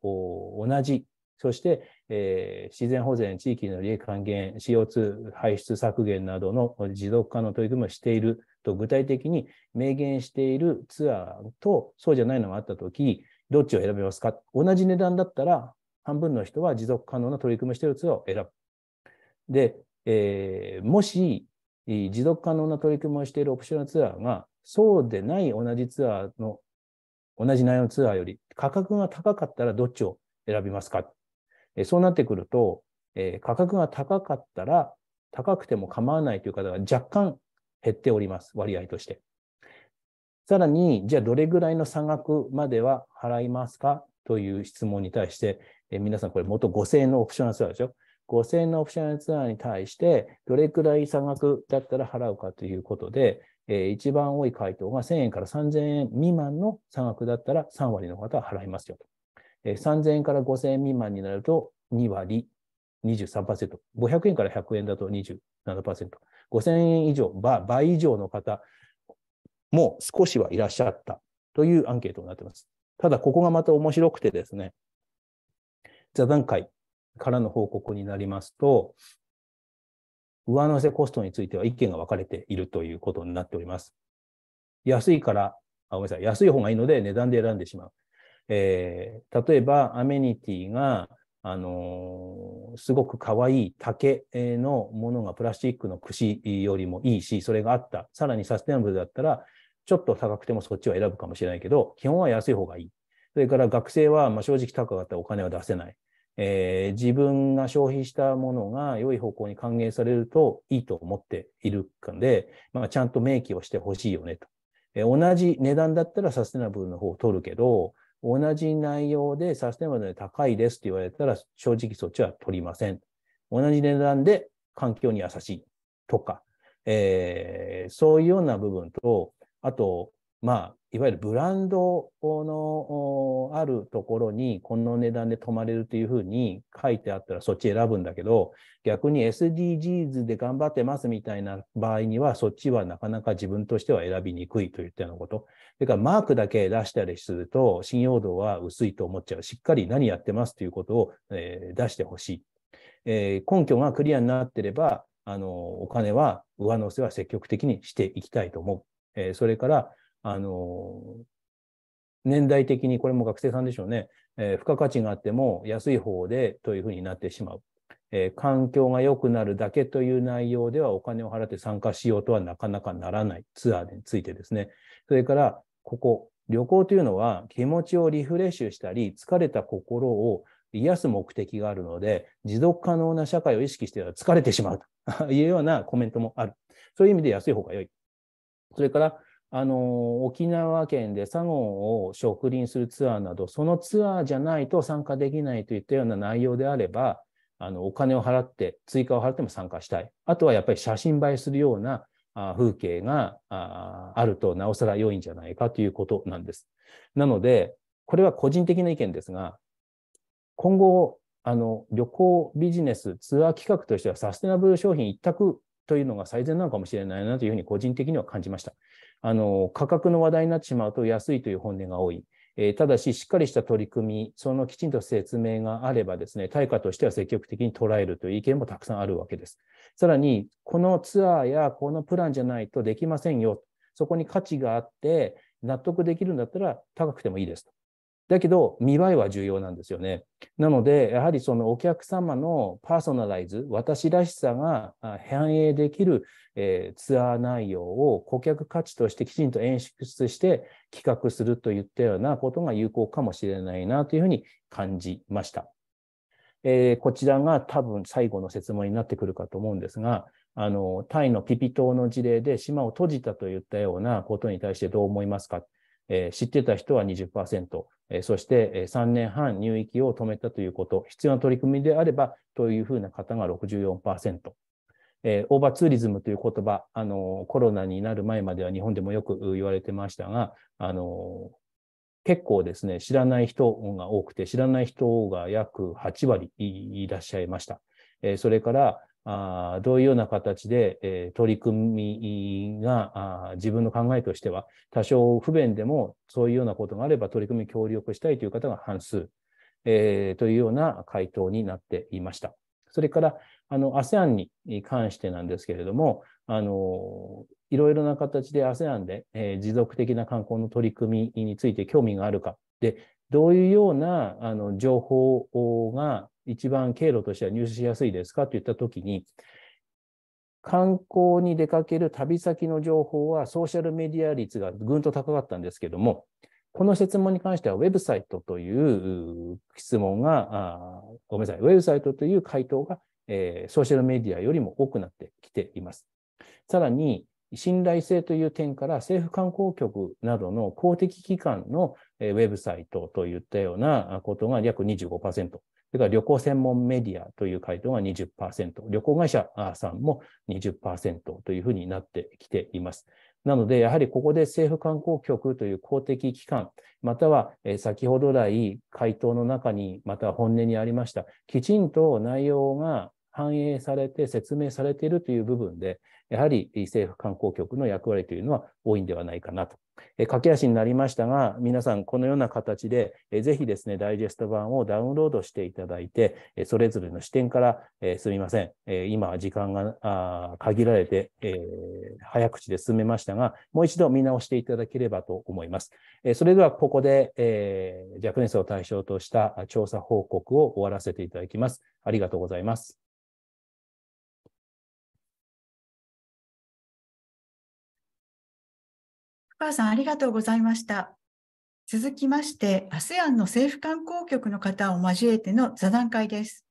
同じ、そして、えー、自然保全、地域の利益還元、CO2 排出削減などの持続化の取り組みをしていると具体的に明言しているツアーとそうじゃないのがあったとき、どっちを選びますか同じ値段だったら、半分の人は持続可能な取り組みをしているツアーを選ぶ。で、えー、もし持続可能な取り組みをしているオプショナルツアーがそうでない同じツアーの、同じ内容のツアーより価格が高かったらどっちを選びますかえそうなってくると、え価格が高かったら高くても構わないという方が若干減っております、割合として。さらに、じゃあどれぐらいの差額までは払いますかという質問に対して、え皆さんこれ元5000円のオプショナルツアーでしょ ?5000 円のオプショナルツアーに対して、どれくらい差額だったら払うかということで、えー、一番多い回答が1000円から3000円未満の差額だったら3割の方は払いますよと。えー、3000円から5000円未満になると2割23%、500円から100円だと27%、5000円以上、倍以上の方も少しはいらっしゃったというアンケートになっています。ただ、ここがまた面白くてですね、座談会からの報告になりますと、上乗せコストについては意見が分かれているということになっております。安いから、あごめんなさい、安い方がいいので値段で選んでしまう。えー、例えば、アメニティが、あのー、すごくかわいい竹のものがプラスチックの串よりもいいし、それがあった。さらにサステナブルだったら、ちょっと高くてもそっちは選ぶかもしれないけど、基本は安い方がいい。それから学生は、ま正直高かったらお金は出せない。えー、自分が消費したものが良い方向に還元されるといいと思っているので、まあ、ちゃんと明記をしてほしいよねと、えー、同じ値段だったらサステナブルの方を取るけど、同じ内容でサステナブルで高いですって言われたら、正直そっちは取りません。同じ値段で環境に優しいとか、えー、そういうような部分と、あと、まあ、いわゆるブランドのあるところにこの値段で泊まれるというふうに書いてあったらそっち選ぶんだけど、逆に SDGs で頑張ってますみたいな場合には、そっちはなかなか自分としては選びにくいといったようなこと。それからマークだけ出したりすると信用度は薄いと思っちゃう。しっかり何やってますということを、え出してほしい、え根拠がクリアになってれば、あのお金は上乗せは積極的にしていきたいと思う。えそれから、あの、年代的にこれも学生さんでしょうね。えー、付加価値があっても安い方でというふうになってしまう。えー、環境が良くなるだけという内容ではお金を払って参加しようとはなかなかならないツアーについてですね。それから、ここ、旅行というのは気持ちをリフレッシュしたり、疲れた心を癒す目的があるので、持続可能な社会を意識しては疲れてしまうというようなコメントもある。そういう意味で安い方が良い。それから、あの、沖縄県でサゴンを植林するツアーなど、そのツアーじゃないと参加できないといったような内容であれば、あの、お金を払って、追加を払っても参加したい。あとはやっぱり写真映えするようなあ風景がああると、なおさら良いんじゃないかということなんです。なので、これは個人的な意見ですが、今後、あの、旅行ビジネス、ツアー企画としてはサステナブル商品一択というのが最善なのかもしれないなというふうに個人的には感じました。あの、価格の話題になってしまうと安いという本音が多い。えー、ただし、しっかりした取り組み、そのきちんと説明があればですね、対価としては積極的に捉えるという意見もたくさんあるわけです。さらに、このツアーやこのプランじゃないとできませんよ。そこに価値があって、納得できるんだったら高くてもいいですと。だけど、見栄えは重要なんですよね。なので、やはりそのお客様のパーソナライズ、私らしさが反映できる、えー、ツアー内容を顧客価値としてきちんと演出して企画するといったようなことが有効かもしれないなというふうに感じました。えー、こちらが多分最後の説問になってくるかと思うんですが、あの、タイのピピ島の事例で島を閉じたといったようなことに対してどう思いますかえー、知ってた人は20%、えー、そして3年半入域を止めたということ、必要な取り組みであればというふうな方が64%。えー、オーバーツーリズムという言葉、あのコロナになる前までは日本でもよく言われてましたが、あの結構ですね、知らない人が多くて、知らない人が約8割いらっしゃいました。えー、それから、あどういうような形で、え取り組みがあ自分の考えとしては多少不便でもそういうようなことがあれば取り組み協力したいという方が半数、えー、というような回答になっていました。それから、あの、ASEAN に関してなんですけれども、あの、いろいろな形で ASEAN で、えー、持続的な観光の取り組みについて興味があるか、で、どういうようなあの情報が一番経路としては入手しやすいですかといったときに、観光に出かける旅先の情報はソーシャルメディア率がぐんと高かったんですけども、この質問に関してはウェブサイトという質問が、ごめんなさい、ウェブサイトという回答が、えー、ソーシャルメディアよりも多くなってきています。さらに、信頼性という点から政府観光局などの公的機関のウェブサイトといったようなことが約25%それから旅行専門メディアという回答が20%、旅行会社さんも20%というふうになってきています。なので、やはりここで政府観光局という公的機関、または先ほど来回答の中に、また本音にありました、きちんと内容が反映されて説明されているという部分で、やはり政府観光局の役割というのは多いんではないかなと駆け足になりましたが、皆さんこのような形で、ぜひですね、ダイジェスト版をダウンロードしていただいて、それぞれの視点から、すみません、今時間が限られて、早口で進めましたが、もう一度見直していただければと思います。それではここで、若年層を対象とした調査報告を終わらせていただきます。ありがとうございます。川さん、ありがとうございました。続きまして、ASEAN の政府観光局の方を交えての座談会です。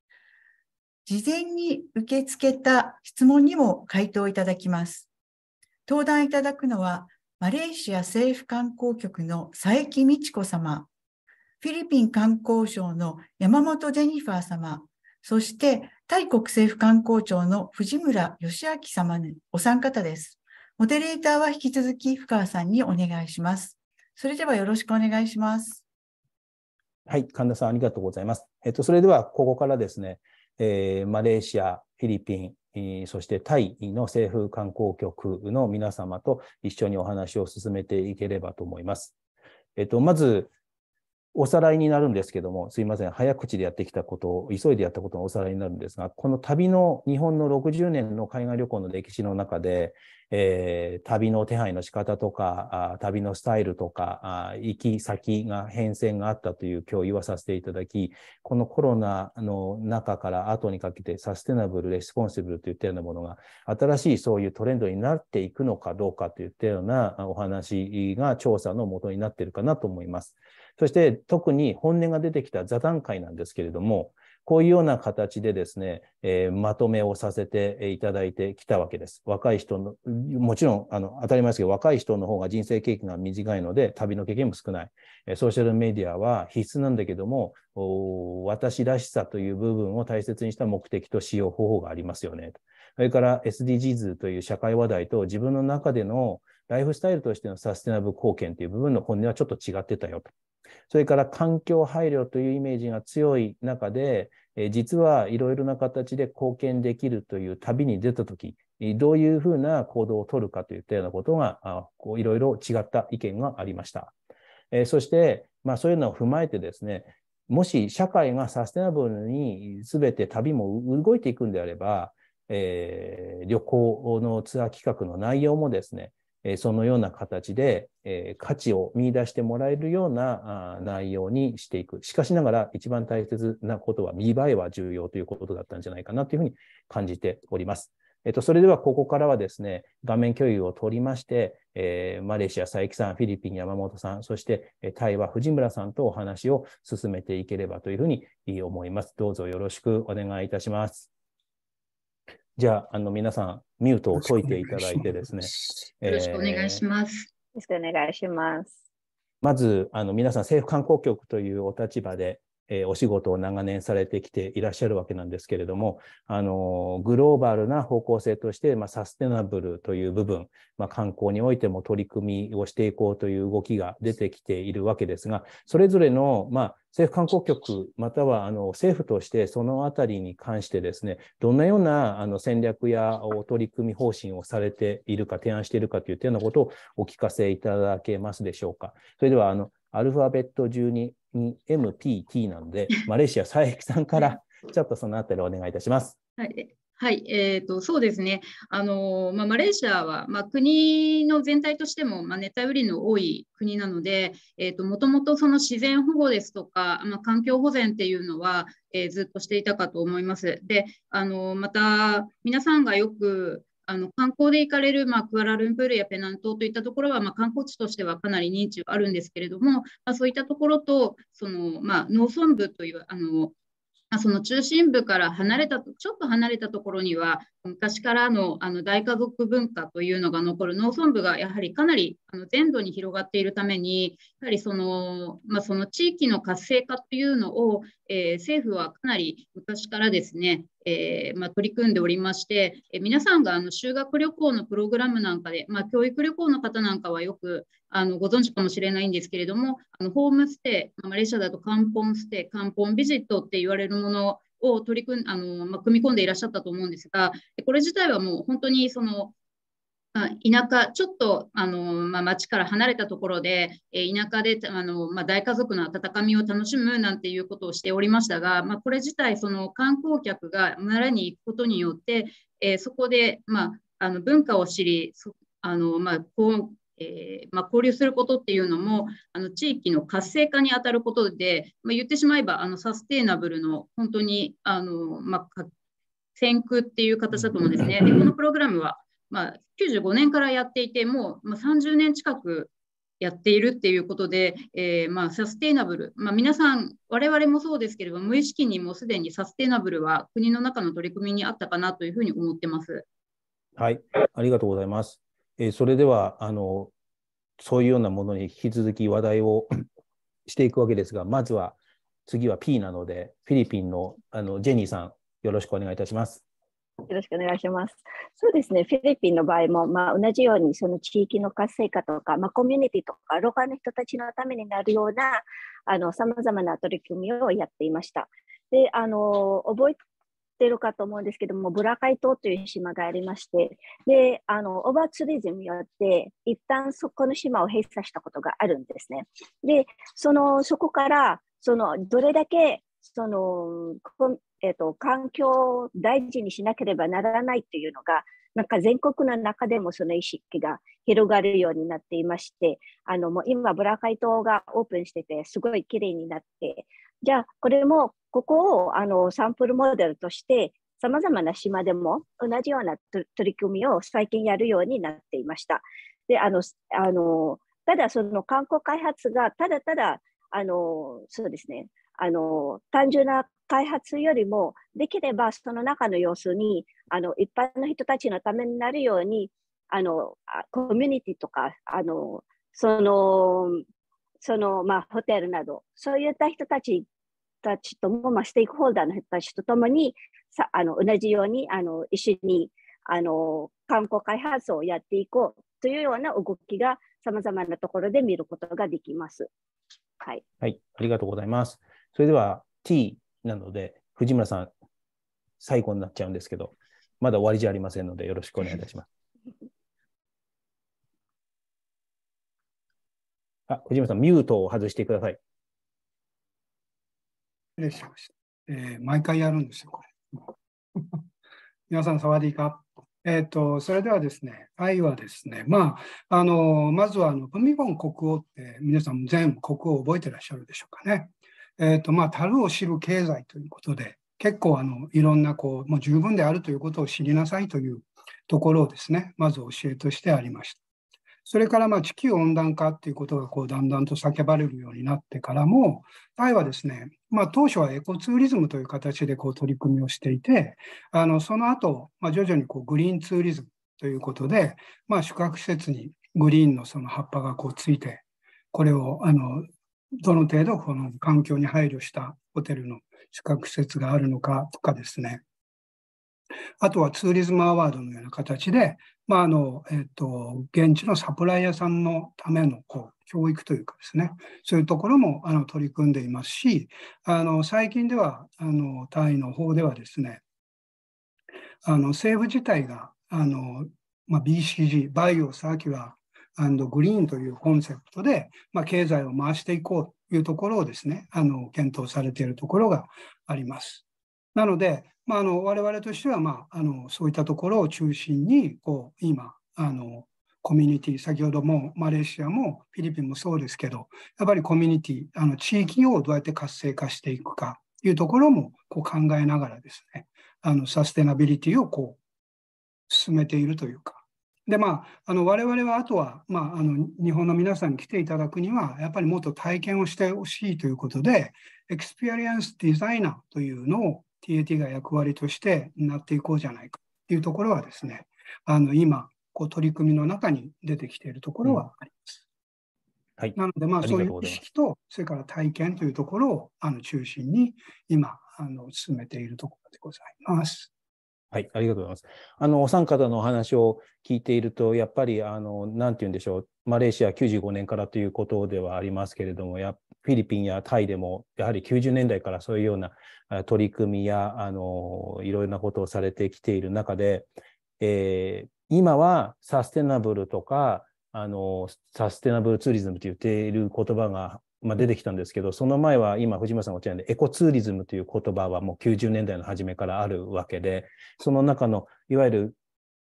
事前に受け付けた質問にも回答いただきます。登壇いただくのは、マレーシア政府観光局の佐伯美智子様、フィリピン観光省の山本ジェニファー様、そしてタイ国政府観光庁の藤村義明様のお三方です。モデレーターは引き続き、深川さんにお願いします。それではよろしくお願いします。はい、神田さん、ありがとうございます。えっと、それでは、ここからですね、えー、マレーシア、フィリピン、えそしてタイの政府観光局の皆様と一緒にお話を進めていければと思います。えっと、まず、おさらいになるんですけども、すいません、早口でやってきたことを、急いでやったことのおさらいになるんですが、この旅の日本の60年の海外旅行の歴史の中で、えー、旅の手配の仕方とか、旅のスタイルとか、行き先が変遷があったという今日言わさせていただき、このコロナの中から後にかけてサステナブル、レスポンシブルといったようなものが、新しいそういうトレンドになっていくのかどうかといったようなお話が調査のもとになっているかなと思います。そして特に本音が出てきた座談会なんですけれども、こういうような形でですね、えー、まとめをさせていただいてきたわけです。若い人の、もちろんあの当たり前ですけど、若い人の方が人生経験が短いので、旅の経験も少ない。えソーシャルメディアは必須なんだけども、私らしさという部分を大切にした目的と使用方法がありますよね。それから SDGs という社会話題と自分の中でのライフスタイルとしてのサステナブル貢献という部分の本音はちょっと違ってたよと。それから環境配慮というイメージが強い中で、え実はいろいろな形で貢献できるという旅に出たとき、どういうふうな行動をとるかといったようなことが、いろいろ違った意見がありました。えそして、まあ、そういうのを踏まえてですね、もし社会がサステナブルに全て旅も動いていくんであれば、えー、旅行のツアー企画の内容もですね、えそのような形で、え価値を見出してもらえるようなあ内容にしていく。しかしながら、一番大切なことは、見栄えは重要ということだったんじゃないかなというふうに感じております。えっと、それではここからはですね、画面共有を取りまして、えマレーシア佐伯さん、フィリピン山本さん、そして台湾藤村さんとお話を進めていければというふうに思います。どうぞよろしくお願いいたします。じゃあ、あの皆さん、ミュートを解いていただいてですね。よろしくお願いします。よろしくお願いします。まず、あの皆さん、政府観光局というお立場で、えー、お仕事を長年されてきていらっしゃるわけなんですけれども、あのグローバルな方向性として、まあ、サステナブルという部分、まあ、観光においても取り組みをしていこうという動きが出てきているわけですが、それぞれの、まあ、政府観光局、またはあの政府としてそのあたりに関してですね、どんなようなあの戦略やお取り組み方針をされているか、提案しているかといったようなことをお聞かせいただけますでしょうか。それではあのアルファベット12に MPT なので、マレーシア、佐伯さんから、ちょっとそのあたりお願いいたします。はいはい、えーと、そうですね、あのまあ、マレーシアは、まあ、国の全体としても、まあ、熱帯雨林の多い国なので、えーと、もともとその自然保護ですとか、まあ、環境保全っていうのは、えー、ずっとしていたかと思います。であのまた皆さんがよくあの観光で行かれる、まあ、クアラルンプールやペナントといったところは、まあ、観光地としてはかなり認知はあるんですけれども、まあ、そういったところとその、まあ、農村部というあのその中心部から離れたちょっと離れたところには昔からのあの大家族文化というのが残る農村部がやはりかなりあの全土に広がっているためにやはりその,、まあ、その地域の活性化というのを、えー、政府はかなり昔からですねえー、まあ、取り組んでおりまして、え皆さんがあの修学旅行のプログラムなんかで、まあ、教育旅行の方なんかはよくあのご存知かもしれないんですけれどもあのホームステイマレーシアだとカンポンステイカンポンビジットって言われるものを取り組んあの、まあ、組み込んでいらっしゃったと思うんですがこれ自体はもう本当にそのまあ、田舎ちょっとあの、まあ、町から離れたところで、えー、田舎であの、まあ、大家族の温かみを楽しむなんていうことをしておりましたが、まあ、これ自体その観光客が村に行くことによって、えー、そこで、まあ、あの文化を知りあの、まあこうえー、まあ、交流することっていうのもあの地域の活性化にあたることで、まあ、言ってしまえばあのサステイナブルの本当にあの、まあ、先駆っていう形だと思うんですね。でこのプログラムはまあ、95年からやっていてもう、まあ、30年近くやっているっていうことで、えー、まあサステイナブル、まあ、皆さん我々もそうですけれども無意識にもうすでにサステイナブルは国の中の取り組みにあったかなというふうに思ってます。はいありがとうございます。えー、それではあのそういうようなものに引き続き話題を していくわけですがまずは次は P なのでフィリピンのあのジェニーさんよろしくお願いいたします。よろしくお願いします。そうですね、フィリピンの場合も、まあ、同じようにその地域の活性化とか、まあ、コミュニティとか、ローカルの人たちのためになるようなさまざまな取り組みをやっていました。であの覚えてるかと思うんですけども、ブラカイ島という島がありまして、であのオーバーツーリズムによって、一旦そこの島を閉鎖したことがあるんですね。で、そのそこからそのどれだけその、えーと、環境を大事にしなければならないというのが、なんか全国の中でもその意識が広がるようになっていまして、あのもう今、ブラカイ島がオープンしてて、すごい綺麗になって、じゃあ、これもここをあのサンプルモデルとして、さまざまな島でも同じような取り組みを最近やるようになっていました。であのあのただ、その観光開発がただただあのそうですねあの単純な開発よりもできればその中の様子にあの一般の人たちのためになるようにあのコミュニティとかあのそのその、まあ、ホテルなどそういった人たちたちとも、まあ、ステークホルダーの人たちとともにさあの同じようにあの一緒にあの観光開発をやっていこうというような動きがさまざまなところで見ることができます。はい、はい、ありがとうございます。それでは T なので、藤村さん、最後になっちゃうんですけど、まだ終わりじゃありませんので、よろしくお願いいたします。あ、藤村さん、ミュートを外してください。失礼しました。えー、毎回やるんですよ、これ。皆さん、サワディーか。えーと、それではですね、愛はですね、まあ、あのまずはあのブミン国王って皆さん全国王覚えてらっしゃるでしょうかね。えっ、ー、と、まあ、樽を知る経済ということで、結構、あの、いろんな、こう、もう十分であるということを知りなさいというところをですね、まず教えとしてありました。それから、まあ、地球温暖化っていうことが、こう、だんだんと叫ばれるようになってからも、タイはですね、まあ、当初はエコツーリズムという形で、こう、取り組みをしていて、あの、その後、まあ、徐々に、こう、グリーンツーリズムということで、まあ、宿泊施設にグリーンのその葉っぱがこうついて、これをあのどの程度この環境に配慮したホテルの宿泊施設があるのかとかですね。あとはツーリズムアワードのような形で、まああのえーと、現地のサプライヤーさんのためのこう教育というかですね、そういうところもあの取り組んでいますし、あの最近ではあのタイの方ではですね、あの政府自体があの、まあ、BCG、バイオサーキュラグリーンというコンセプトで、まあ、経済を回していこうというところをですね、あの検討されているところがあります。なので、まあ、あの我々としては、まあ、あのそういったところを中心にこう今あのコミュニティ先ほどもマレーシアもフィリピンもそうですけどやっぱりコミュニティあの地域をどうやって活性化していくかというところもこう考えながらですねあのサステナビリティをこう進めているというかでまあ、あの我々はあとは、まあ、あの日本の皆さんに来ていただくにはやっぱりもっと体験をしてほしいということでエクスペリエンスデザイナーというのを TAT が役割としてなっていこうじゃないかというところはですねあの今こう取り組みの中に出てきているところはあります。うん、はい、なのでまあそういう意識とそれから体験というところをあの中心に今あの進めているところでございます。はい、ありがとうございます。あの、お三方のお話を聞いていると、やっぱり、あの、なんて言うんでしょう、マレーシア95年からということではありますけれども、やフィリピンやタイでも、やはり90年代からそういうような取り組みや、あの、いろいろなことをされてきている中で、えー、今はサステナブルとか、あの、サステナブルツーリズムと言っている言葉がまあ、出てきたんですけど、その前は今、藤村さんがおっしゃるように、エコツーリズムという言葉はもう90年代の初めからあるわけで、その中のいわゆる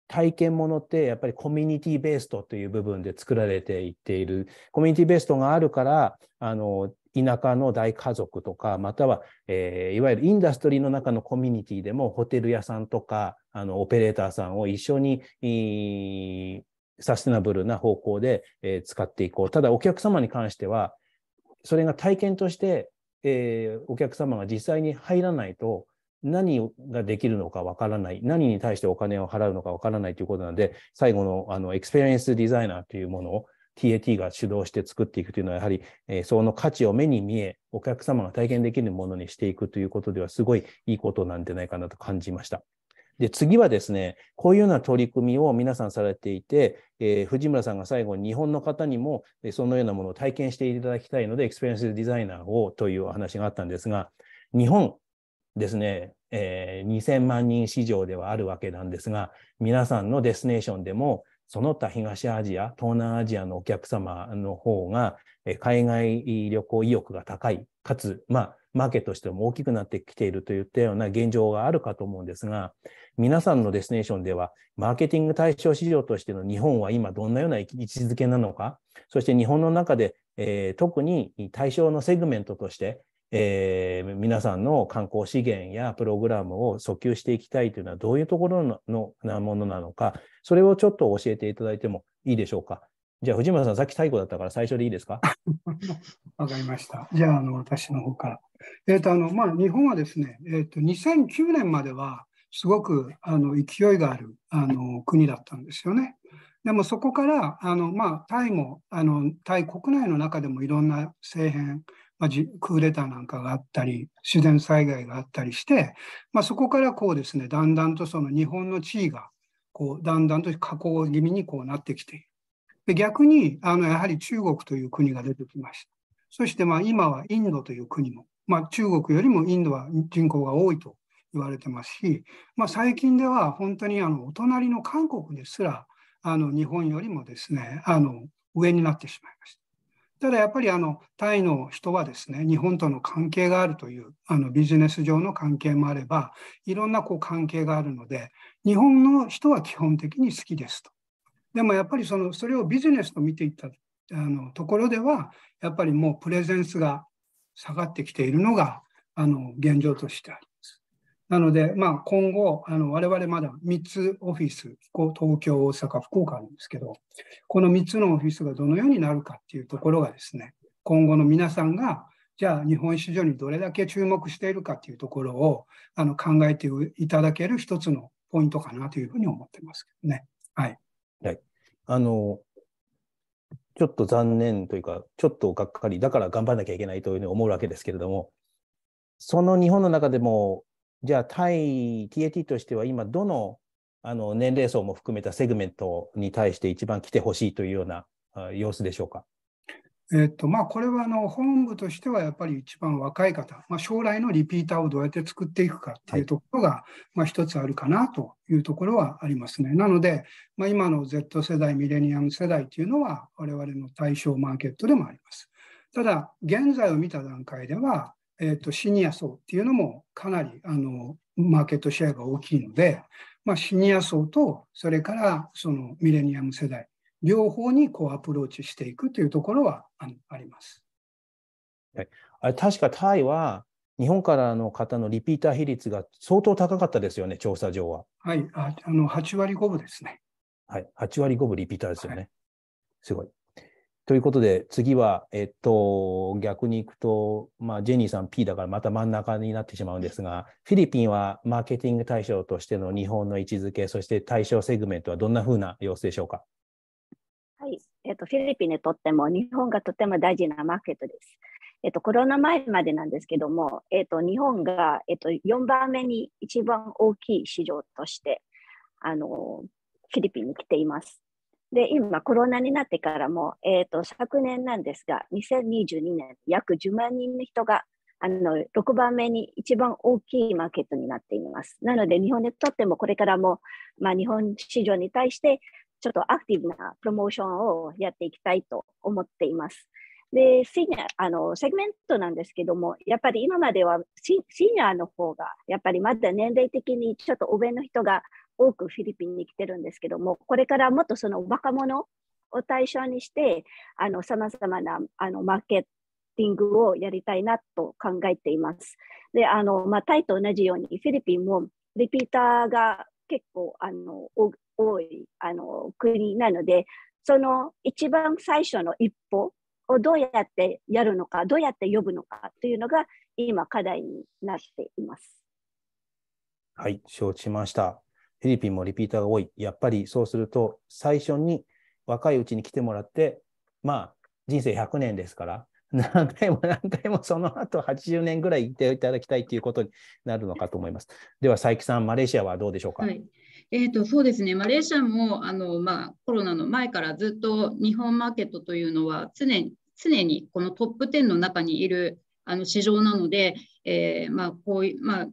体験ものってやっぱりコミュニティベーストという部分で作られていっている。コミュニティベーストがあるから、あの、田舎の大家族とか、または、えー、いわゆるインダストリーの中のコミュニティでもホテル屋さんとか、あの、オペレーターさんを一緒に、サステナブルな方向で、えー、使っていこう。ただ、お客様に関しては、それが体験として、えー、お客様が実際に入らないと、何ができるのかわからない、何に対してお金を払うのかわからないということなので、最後のあのエクスペリエンスデザイナーというものを TAT が主導して作っていくというのは、やはり、えー、その価値を目に見え、お客様が体験できるものにしていくということでは、すごいいいことなんじゃないかなと感じました。で、次はですね、こういうような取り組みを皆さんされていて、えー、藤村さんが最後に日本の方にも、そのようなものを体験していただきたいので、エクスペリエンスデザイナーをというお話があったんですが、日本ですね、えー、2000万人市場ではあるわけなんですが、皆さんのデスネーションでも、その他東アジア、東南アジアのお客様の方が、海外旅行意欲が高い、かつ、まあ、マーケットとしても大きくなってきているといったような現状があるかと思うんですが、皆さんのデスネーションでは、マーケティング対象市場としての日本は今どんなような位置づけなのか、そして日本の中で、えー、特に対象のセグメントとして、えー、皆さんの観光資源やプログラムを訴求していきたいというのはどういうところのなものなのか、それをちょっと教えていただいてもいいでしょうか。じゃあ、藤村さん、さっき最後だったから最初でいいですか わかりました。じゃあ、あの、私の方から。えーとあのまあ、日本はですね、えーと、2009年まではすごくあの勢いがあるあの国だったんですよね。でもそこからあの、まあ、タイもあのタイ国内の中でもいろんな政変、まあ、クーデターなんかがあったり自然災害があったりして、まあ、そこからこうですねだんだんとその日本の地位がこうだんだんと下降気味にこうなってきている。で逆にあのやはり中国という国が出てきました。そしてまあ今はインドという国もまあ、中国よりもインドは人口が多いと言われてますし、まあ、最近では本当にあのお隣の韓国ですらあの日本よりもですねあの上になってしまいました。ただやっぱりあのタイの人はですね日本との関係があるというあのビジネス上の関係もあればいろんなこう関係があるので日本の人は基本的に好きですと。でもやっぱりそのそれをビジネスと見ていったあのところではやっぱりもうプレゼンスが下がってきているのがあの現状としてあります。なので、まあ、今後あの我々まだ3つオフィス東京大阪福岡あるんですけどこの3つのオフィスがどのようになるかっていうところがですね今後の皆さんがじゃあ日本市場にどれだけ注目しているかっていうところをあの考えていただける一つのポイントかなというふうに思ってますけどね。はい、はい、あのちょっと残念というか、ちょっとがっかり、だから頑張らなきゃいけないというふうに思うわけですけれども、その日本の中でも、じゃあ、対 TAT としては今、どのあの年齢層も含めたセグメントに対して一番来てほしいというような様子でしょうか。えっとまあ、これはあの本部としてはやっぱり一番若い方、まあ、将来のリピーターをどうやって作っていくかっていうところが、まあ、一つあるかなというところはありますね。なので、まあ、今の Z 世代、ミレニアム世代というのは我々の対象マーケットでもあります。ただ、現在を見た段階では、えっとシニア層っていうのもかなりあのマーケットシェアが大きいので、まあ、シニア層とそれからそのミレニアム世代両方にこうアプローチしていくというところはああります。はい、あれ確かタイは日本からの方のリピーター比率が相当高かったですよね、調査上は。はい、ああの8割5分ですね。はい、8割5分リピーターですよね。はい、すごい。ということで、次は、えっと、逆にいくと、まあ、ジェニーさん P だからまた真ん中になってしまうんですが、フィリピンはマーケティング対象としての日本の位置づけ、そして対象セグメントはどんなふうな様子でしょうか。はい、えー、と、フィリピンにとっても日本がとても大事なマーケットです。えー、と、コロナ前までなんですけども、えー、と、日本が、えと、4番目に一番大きい市場として、あの、フィリピンに来ています。で、今、コロナになってからも、えと、昨年なんですが、2022年、約10万人の人が、あの、6番目に一番大きいマーケットになっています。なので、日本にとってもこれからも、まあ、日本市場に対して、ちょっとアクティブなプロモーションをやっていきたいと思っています。で、シニア、あの、セグメントなんですけども、やっぱり今まではシニアの方が、やっぱりまだ年齢的にちょっと上の人が多くフィリピンに来てるんですけども、これからもっとその若者を対象にして、あの、様々な、あの、マーケット、ティングをやりたいなと考えています。で、あの、まあ、タイと同じように、フィリピンもリピーターが結構あの多いあの国なので、その一番最初の一歩をどうやってやるのか、どうやって呼ぶのかというのが今課題になっています。はい、承知しました。フィリピンもリピーターが多い。やっぱりそうすると、最初に若いうちに来てもらって、まあ、人生100年ですから、何回も何回もその後80年ぐらい行っていただきたいということになるのかと思います。では佐伯さん、マレーシアはどうでしょうか。はいえーと、そうですね、マレーシアもあの、まあ、コロナの前からずっと日本マーケットというのは常に常にこのトップ10の中にいるあの市場なので、えー、まあ、こういまあ、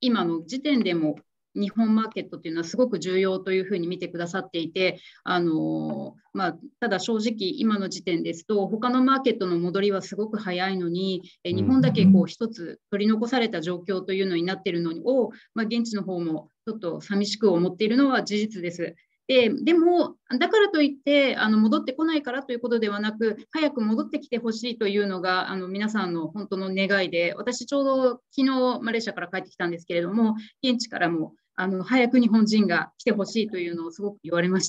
今の時点でも日本マーケットっていうのはすごく重要というふうに見てくださっていて、あのまあ、ただ正直今の時点ですと他のマーケットの戻りはすごく早いのに日本だけこう一つ取り残された状況というのになっているのを、まあ、現地の方もちょっと寂しく思っているのは事実です。ででも、だからといってあの戻ってこないからということではなく早く戻ってきてほしいというのがあの皆さんの本当の願いで私、ちょうど昨日マレーシアから帰ってきたんですけれども現地からもあの早く日本人が来てほしいというのをすごく言われまし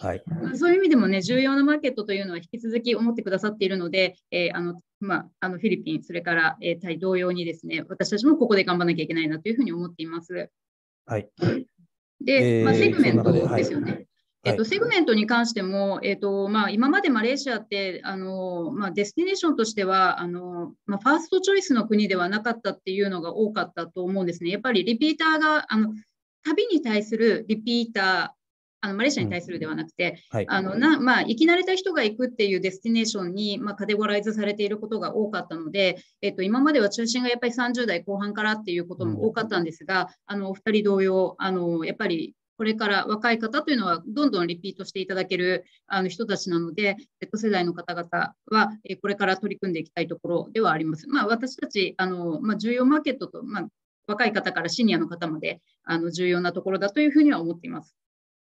たはい、そういう意味でもね重要なマーケットというのは引き続き思ってくださっているので、えー、あのまあ、あのフィリピンそれから、えー、タイ同様にですね私たちもここで頑張らなきゃいけないなというふうに思っています。はい、で、まあ、セグメントですよね。えっと、セグメントに関しても、えっとまあ、今までマレーシアってあの、まあ、デスティネーションとしてはあの、まあ、ファーストチョイスの国ではなかったっていうのが多かったと思うんですね。やっぱりリピーターがあの旅に対するリピーターあのマレーシアに対するではなくて、あのなま生き慣れた人が行くっていうデスティネーションに、まあ、カテゴライズされていることが多かったので、えっと、今までは中心がやっぱり30代後半からっていうことも多かったんですが、うん、あのお二人同様あのやっぱりこれから若い方というのはどんどんリピートしていただけるあの人たちなので Z 世代の方々は、えこれから取り組んでいきたいところではあります。まあ、私たちあの、まあ、重要マーケットと、まあ、若い方からシニアの方まであの重要なところだというふうには思っています。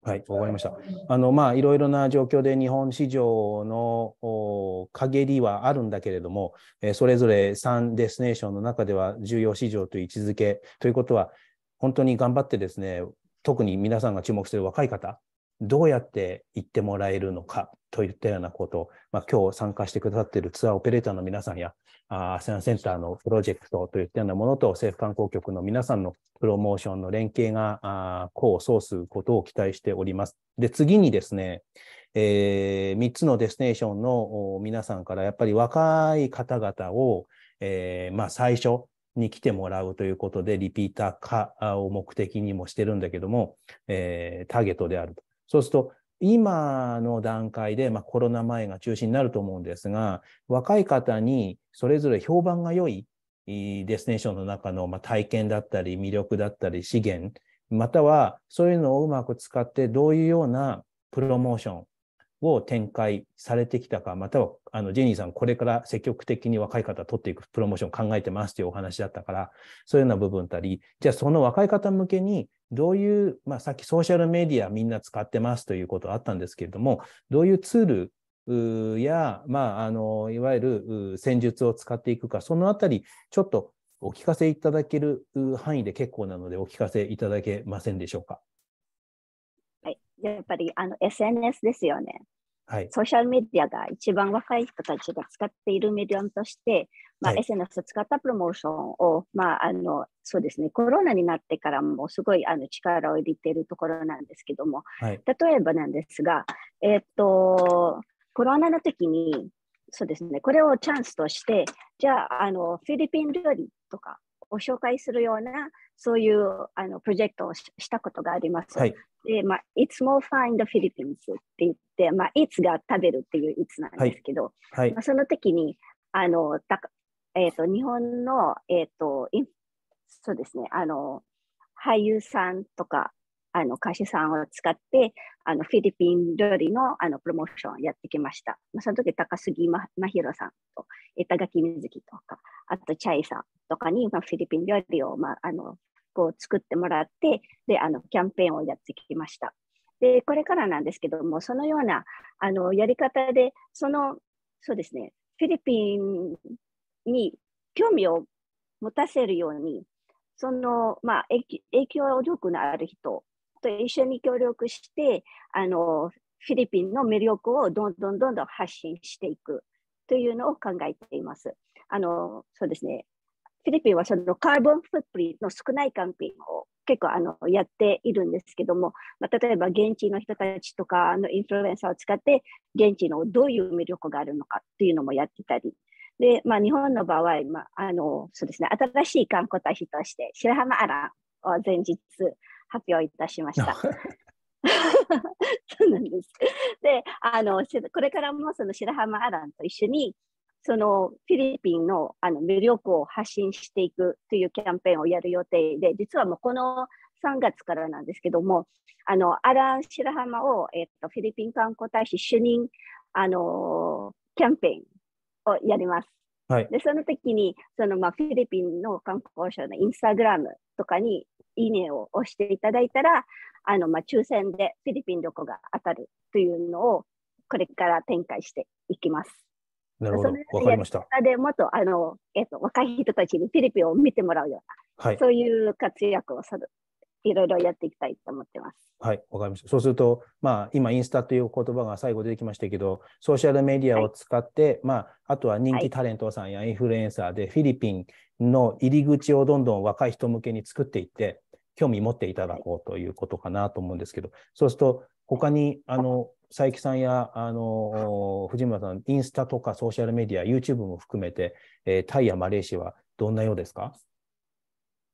はい、わかりました。あのまあいろいろな状況で日本市場の陰りはあるんだけれども、えそれぞれ3デスネーションの中では重要市場という位置づけということは本当に頑張ってですね特に皆さんが注目している若い方、どうやって行ってもらえるのかといったようなことまあ、今日参加してくださっているツアーオペレーターの皆さんや、アセアンセンターのプロジェクトといったようなものと政府観光局の皆さんのプロモーションの連携が功を奏することを期待しております。で、次にですね、えー、3つのデステネーションの皆さんからやっぱり若い方々を、えーまあ、最初、に来てもらうということで、リピーター化を目的にもしてるんだけども、えー、ターゲットであると。そうすると、今の段階で、まあ、コロナ前が中心になると思うんですが、若い方にそれぞれ評判が良いデスティネーションの中の、まあ、体験だったり、魅力だったり、資源、またはそういうのをうまく使って、どういうようなプロモーション、を展開されてきたか、またはあのジェニーさん、これから積極的に若い方取っていくプロモーションを考えてますというお話だったから、そういうような部分たり、じゃあその若い方向けにどういう、まあ、さっきソーシャルメディアみんな使ってますということあったんですけれども、どういうツールや、まあ、あのいわゆる戦術を使っていくか、そのあたり、ちょっとお聞かせいただける範囲で結構なので、お聞かせいただけませんでしょうか。やっぱりあの SNS ですよね。はい、ソーシャルメディアが一番若い人たちが使っているメディアとして、まあ、SNS を使ったプロモーションを、はい、まあ、あのそうですね、コロナになってからもすごいあの力を入れているところなんですけども、はい、例えばなんですが、えー、っと、コロナの時に、そうですね、これをチャンスとして、じゃあ、あのフィリピン料理とか、を紹介するようなそういうあのプロジェクトをしたことがあります。はい、で、まあ、It's more fun i the Philippines って言って、まあ、It's が食べるっていう It's なんですけど、はい、まあ、その時にあのた、えーと、日本の、えーとそうですねあの俳優さんとかあの会社さんを使ってあのフィリピン料理のあのプロモーションをやってきました。その時高杉真弘さんと板垣瑞希とかあとチャイさんとかに、まあ、フィリピン料理を、まあ、あのこう作ってもらってであのキャンペーンをやってきました。でこれからなんですけどもそのようなあのやり方でそのそうですねフィリピンに興味を持たせるようにその、まあ、影響力のある人と一緒に協力して、あの、フィリピンの魅力をどんどんどんどん発信していくというのを考えています。あの、そうですね。フィリピンはそのカーボンフットプリンの少ないキャンペーンを結構あのやっているんですけども、まあ、例えば現地の人たちとかのインフルエンサーを使って現地のどういう魅力があるのかというのもやってたりで、まあ、日本の場合、まああのそうですね、新しい観光大使として白浜アランを前日発表いたしました。そうなんです。で、あの、これからもその白浜アランと一緒に、そのフィリピンのあの魅力を発信していくというキャンペーンをやる予定で、実はもうこの3月からなんですけども、あの、アラン白浜を、えっと、フィリピン観光大使主任、あの、キャンペーンをやります。はい、でその時にその、まあ、フィリピンの観光者のインスタグラムとかにいいねを押していただいたら、あの、まあ、抽選でフィリピン旅行が当たるというのを、これから展開していきます。なるほど、わかりました。でもっと、あの、えっ、ー、と、若い人たちにフィリピンを見てもらうような、はい、そういう活躍をする。いろいろやっていきたいと思ってます。はい、わかりました。そうすると、まあ、今、インスタという言葉が最後出てきましたけど、ソーシャルメディアを使って、はい、まあ、あとは人気タレントさんやインフルエンサーで、フィリピンの入り口をどんどん若い人向けに作っていって、興味持っていただこうということかなと思うんですけど、そうすると、他に、あの、佐伯さんや、あの、藤村さん、インスタとかソーシャルメディア、YouTube も含めて、えー、タイやマレーシアはどんなようですか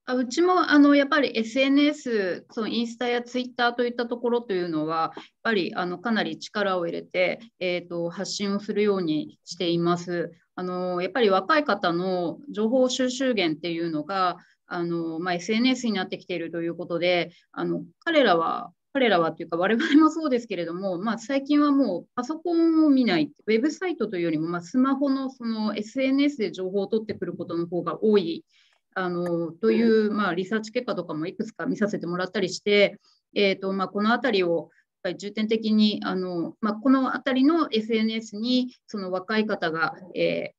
あうちもあのやっぱり SNS、そのインスタやツイッターといったところというのは、やっぱりあのかなり力を入れて、えーと発信をするようにしています。あのやっぱり若い方の情報収集源っていうのが、あのまあ、SNS になってきているということであの彼らは彼らはというか我々もそうですけれども、まあ、最近はもうパソコンを見ないウェブサイトというよりも、まあ、スマホのその SNS で情報を取ってくることの方が多いあのという、まあ、リサーチ結果とかもいくつか見させてもらったりして、えーとまあ、この辺りをぱり重点的にあの、まあ、この辺りの SNS にその若い方が、え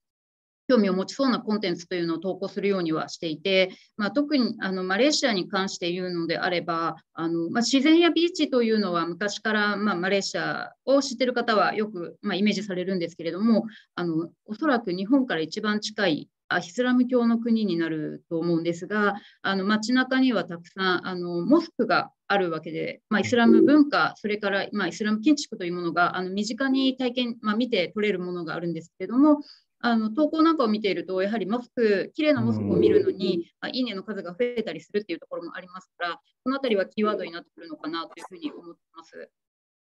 興味を持ちそうなコンテンツというのを投稿するようにはしていて、まあ、特にあのマレーシアに関して言うのであればあの、まあ、自然やビーチというのは昔から、まあ、マレーシアを知ってる方はよく、まあ、イメージされるんですけれどもあのおそらく日本から一番近いイスラム教の国になると思うんですがあの街中にはたくさんあのモスクがあるわけで、まあ、イスラム文化それから、まあ、イスラム建築というものがあの身近に体験、まあ、見て取れるものがあるんですけれどもあの投稿なんかを見ていると、やはりマスク、綺麗なマスクを見るのに、まあ、いいねの数が増えたりするっていうところもありますから、このあたりはキーワードになってくるのかなというふうに思ってます。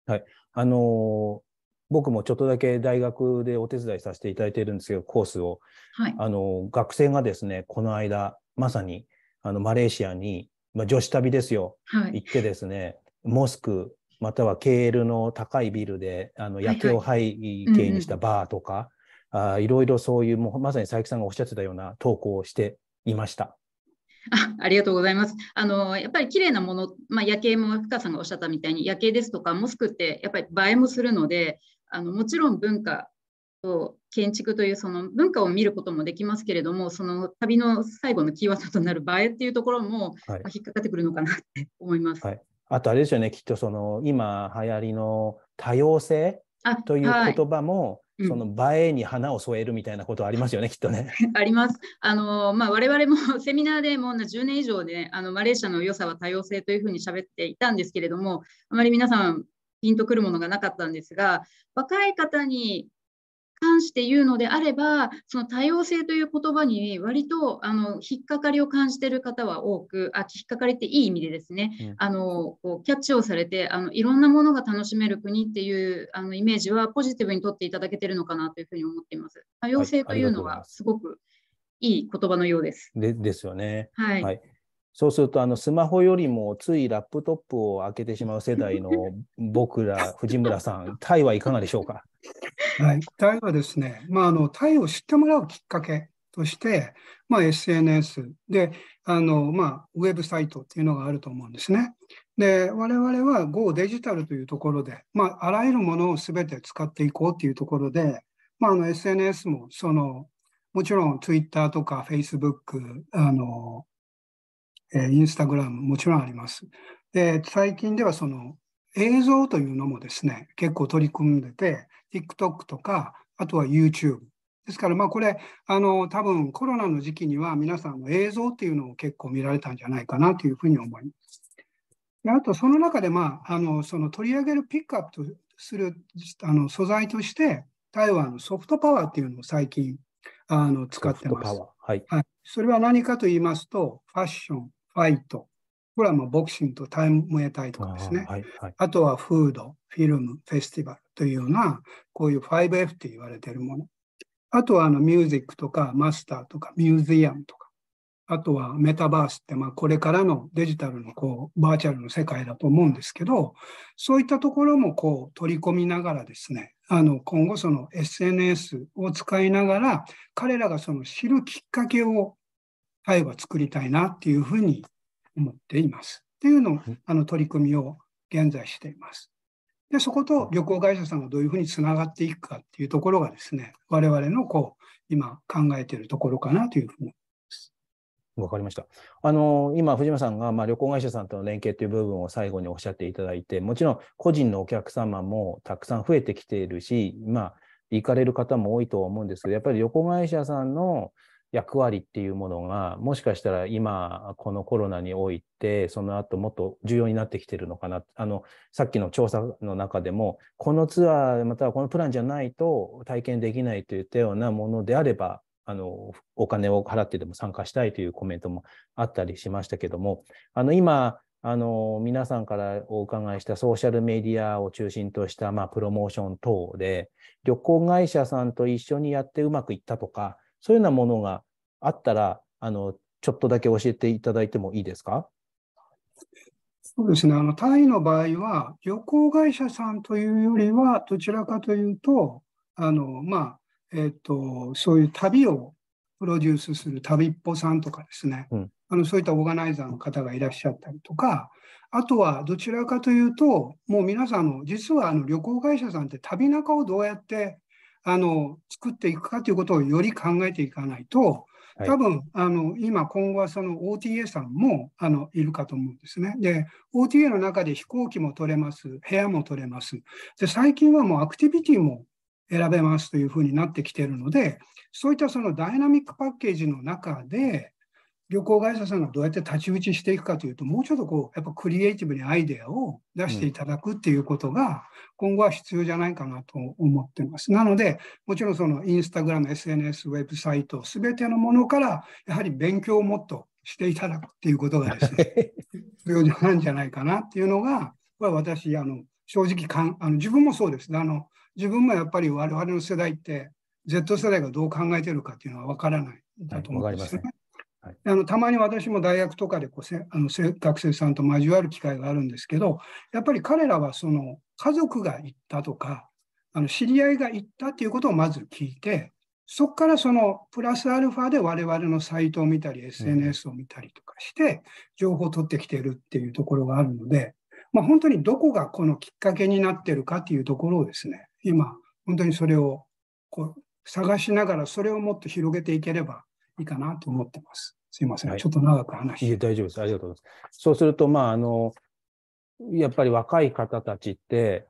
はい、あのー僕もちょっとだけ大学でお手伝いさせていただいているんですけど、コースを。はい、あの学生がですね、この間、まさにあのマレーシアに、まあ、女子旅ですよ、はい、行ってですね、モスク、または KL の高いビルで、あの夜景を背景にしたバーとか、あいろいろそういうもうまさに佐伯さんがおっしゃってたような投稿をしていました。あありがとうございます。あのやっぱり綺麗なもの、まあ、夜景も深さんがおっしゃったみたいに夜景ですとかモスクってやっぱり映えもするのであのもちろん文化と建築というその文化を見ることもできますけれどもその旅の最後のキーワードとなる映えっていうところも、引っかかってくるのかなって思います。はい、あとあれですよねきっとその今流行りの多様性という言葉も、その映えに花を添えるみたいなことありますよね、うん、きっとね。あります。あのまあ、我々も セミナーでもう10年以上で、ね、あのマレーシアの良さは多様性というふうに喋っていたんですけれどもあまり皆さんピンとくるものがなかったんですが若い方に関して言うのであればその多様性という言葉に割とあの引っかかりを感じてる方は多くあ引っかかりっていい意味でですね、うん、あのこうキャッチをされてあのいろんなものが楽しめる国っていうあのイメージはポジティブにとっていただけてるのかなというふうに思っています。多様性というのはすごくいい言葉のようです。でですよね。はい、はいそうすると、あの、スマホよりもついラップトップを開けてしまう世代の 僕ら、藤村さん、タイはいかがでしょうか。はい、タイはですね、まあ、あの、タイを知ってもらうきっかけとして、まあ、SNS で、あの、まあ、ウェブサイトっていうのがあると思うんですね。で、我々は Go デジタルというところで、まあ、あらゆるものをすべて使っていこうというところで、まあ、あの、SNS も、その、もちろん Twitter とか Facebook、あの、えインスタグラムもちろんあります。で、最近ではその映像というのもですね、結構取り組んでて、TikTok とか、あとは YouTube。ですから、まあこれ、あの、多分コロナの時期には皆さんの映像っていうのを結構見られたんじゃないかなというふうに思います。であと、その中で、まあ、あの、その取り上げるピックアップとするあの素材として、台湾のソフトパワーっていうのを最近あの使ってます。はい、はい、それは何かと言いますと、ファッション、ファイト。これはまあボクシングとタイムエタイとかですね。あはいはい、あとはフード、フィルム、フェスティバルというような、こういう 5F って言われているもの。あとはあのミュージックとかマスターとかミュージアムとか。あとはメタバースって、これからのデジタルのこうバーチャルの世界だと思うんですけど、そういったところもこう取り込みながらですね、あの今後その SNS を使いながら、彼らがその知るきっかけを会は作りたいなっていうふうに思っています。っていうのを、あの取り組みを現在しています。で、そこと旅行会社さんがどういうふうにつながっていくかっていうところがですね、我々のこう、今考えているところかなというふうにわかりました。あの、今、藤間さんが、まあ、旅行会社さんとの連携という部分を最後におっしゃっていただいて、もちろん個人のお客様もたくさん増えてきているし、まあ、行かれる方も多いとは思うんですけど、やっぱり旅行会社さんの役割っていうものが、もしかしたら今、このコロナにおいて、その後もっと重要になってきてるのかな。あの、さっきの調査の中でも、このツアー、またはこのプランじゃないと体験できないといったようなものであれば、あの、お金を払ってでも参加したいというコメントもあったりしましたけども、あの、今、あの、皆さんからお伺いしたソーシャルメディアを中心とした、まあ、プロモーション等で、旅行会社さんと一緒にやってうまくいったとか、そういうようなものがあったら、あの、ちょっとだけ教えていただいてもいいですかそうですね。あの、タイの場合は、旅行会社さんというよりは、どちらかというと、あの、まあ、えっ、ー、と、そういう旅をプロデュースする旅っぽさんとかですね、うん、あのそういったオーガナイザーの方がいらっしゃったりとか、あとはどちらかというと、もう皆さんの、実はあの旅行会社さんって旅中をどうやってあの作っていくかということをより考えていかないと、多分、はい、あの今、今後はその OTA さんもあのいるかと思うんですね。で、OTA の中で飛行機も取れます、部屋も取れます。で、最近はもうアクティビティも選べますというふうになってきているので、そういったそのダイナミックパッケージの中で、旅行会社さんがどうやって太刀打ちしていくかというと、もうちょっとこう、やっぱクリエイティブにアイデアを出していただくっていうことが、今後は必要じゃないかなと思ってます。なので、もちろんそのインスタグラム、SNS、ウェブサイト、すべてのものから、やはり勉強をもっとしていただくっていうことがですね、必要なんじゃないかなっていうのが、これは私、あの、正直かんあの、自分もそうですね。あの、自分もやっぱり我々の世代って、Z 世代がどう考えてるかっていうのは分からないんだと思うんですね。はいはい、あのたまに私も大学とかでこうせあの学生さんと交わる機会があるんですけどやっぱり彼らはその家族が行ったとかあの知り合いが行ったっていうことをまず聞いてそこからそのプラスアルファで我々のサイトを見たり SNS を見たりとかして情報を取ってきてるっていうところがあるので、まあ、本当にどこがこのきっかけになってるかっていうところをですね今本当にそれをこう探しながらそれをもっと広げていければいいかなと思ってます。すいません、はい、ちょっと長く話して。大丈夫です。ありがとうございます。そうすると、まあ、あの、やっぱり若い方たちって、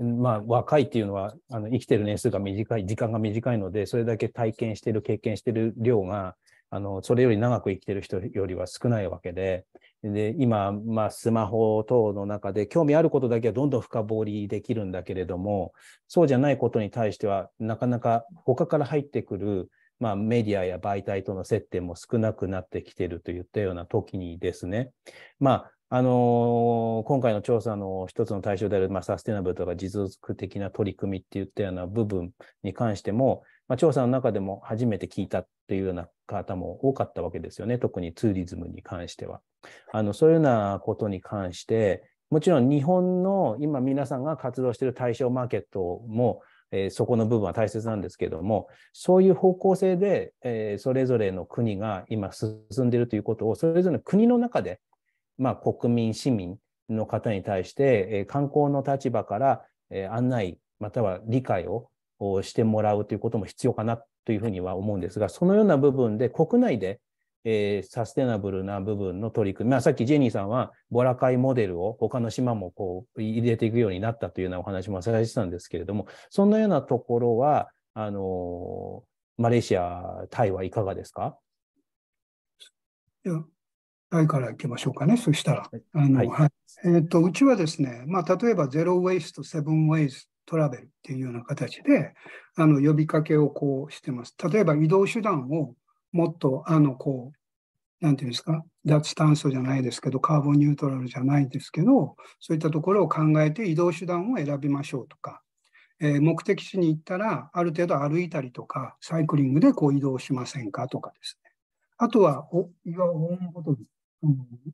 まあ、若いっていうのは、あの生きてる年数が短い、時間が短いので、それだけ体験してる、経験してる量が、あの、それより長く生きてる人よりは少ないわけで、で、今、まあ、スマホ等の中で、興味あることだけはどんどん深掘りできるんだけれども、そうじゃないことに対しては、なかなか他から入ってくるまあ、メディアや媒体との接点も少なくなってきているといったような時にですね、まああのー、今回の調査の一つの対象である、まあ、サステナブルとか持続的な取り組みっていったような部分に関しても、まあ、調査の中でも初めて聞いたというような方も多かったわけですよね、特にツーリズムに関しては。あのそういうようなことに関して、もちろん日本の今皆さんが活動している対象マーケットもえー、そこの部分は大切なんですけども、そういう方向性で、えー、それぞれの国が今進んでいるということを、それぞれの国の中で、まあ、国民、市民の方に対して、えー、観光の立場から、え案内、または理解をしてもらうということも必要かなというふうには思うんですが、そのような部分で国内でえー、サステナブルな部分の取り組み、まあ、さっきジェニーさんは、ボラカイモデルを他の島もこう入れていくようになったというようなお話もされてたんですけれども、そんなようなところは、あのー、マレーシア、タイはいかがですかタイからいきましょうかね、そしたら。えっとうちはですね、まあ、例えばゼロ・ウェイスト、セブン・ウェイストラベルっていうような形であの呼びかけをこうしてます。例えば移動手段をもっと、あの、こう、なんていうんですか、脱炭素じゃないですけど、カーボンニュートラルじゃないですけど、そういったところを考えて移動手段を選びましょうとか、えー、目的地に行ったら、ある程度歩いたりとか、サイクリングでこう移動しませんかとかですね。あとは、お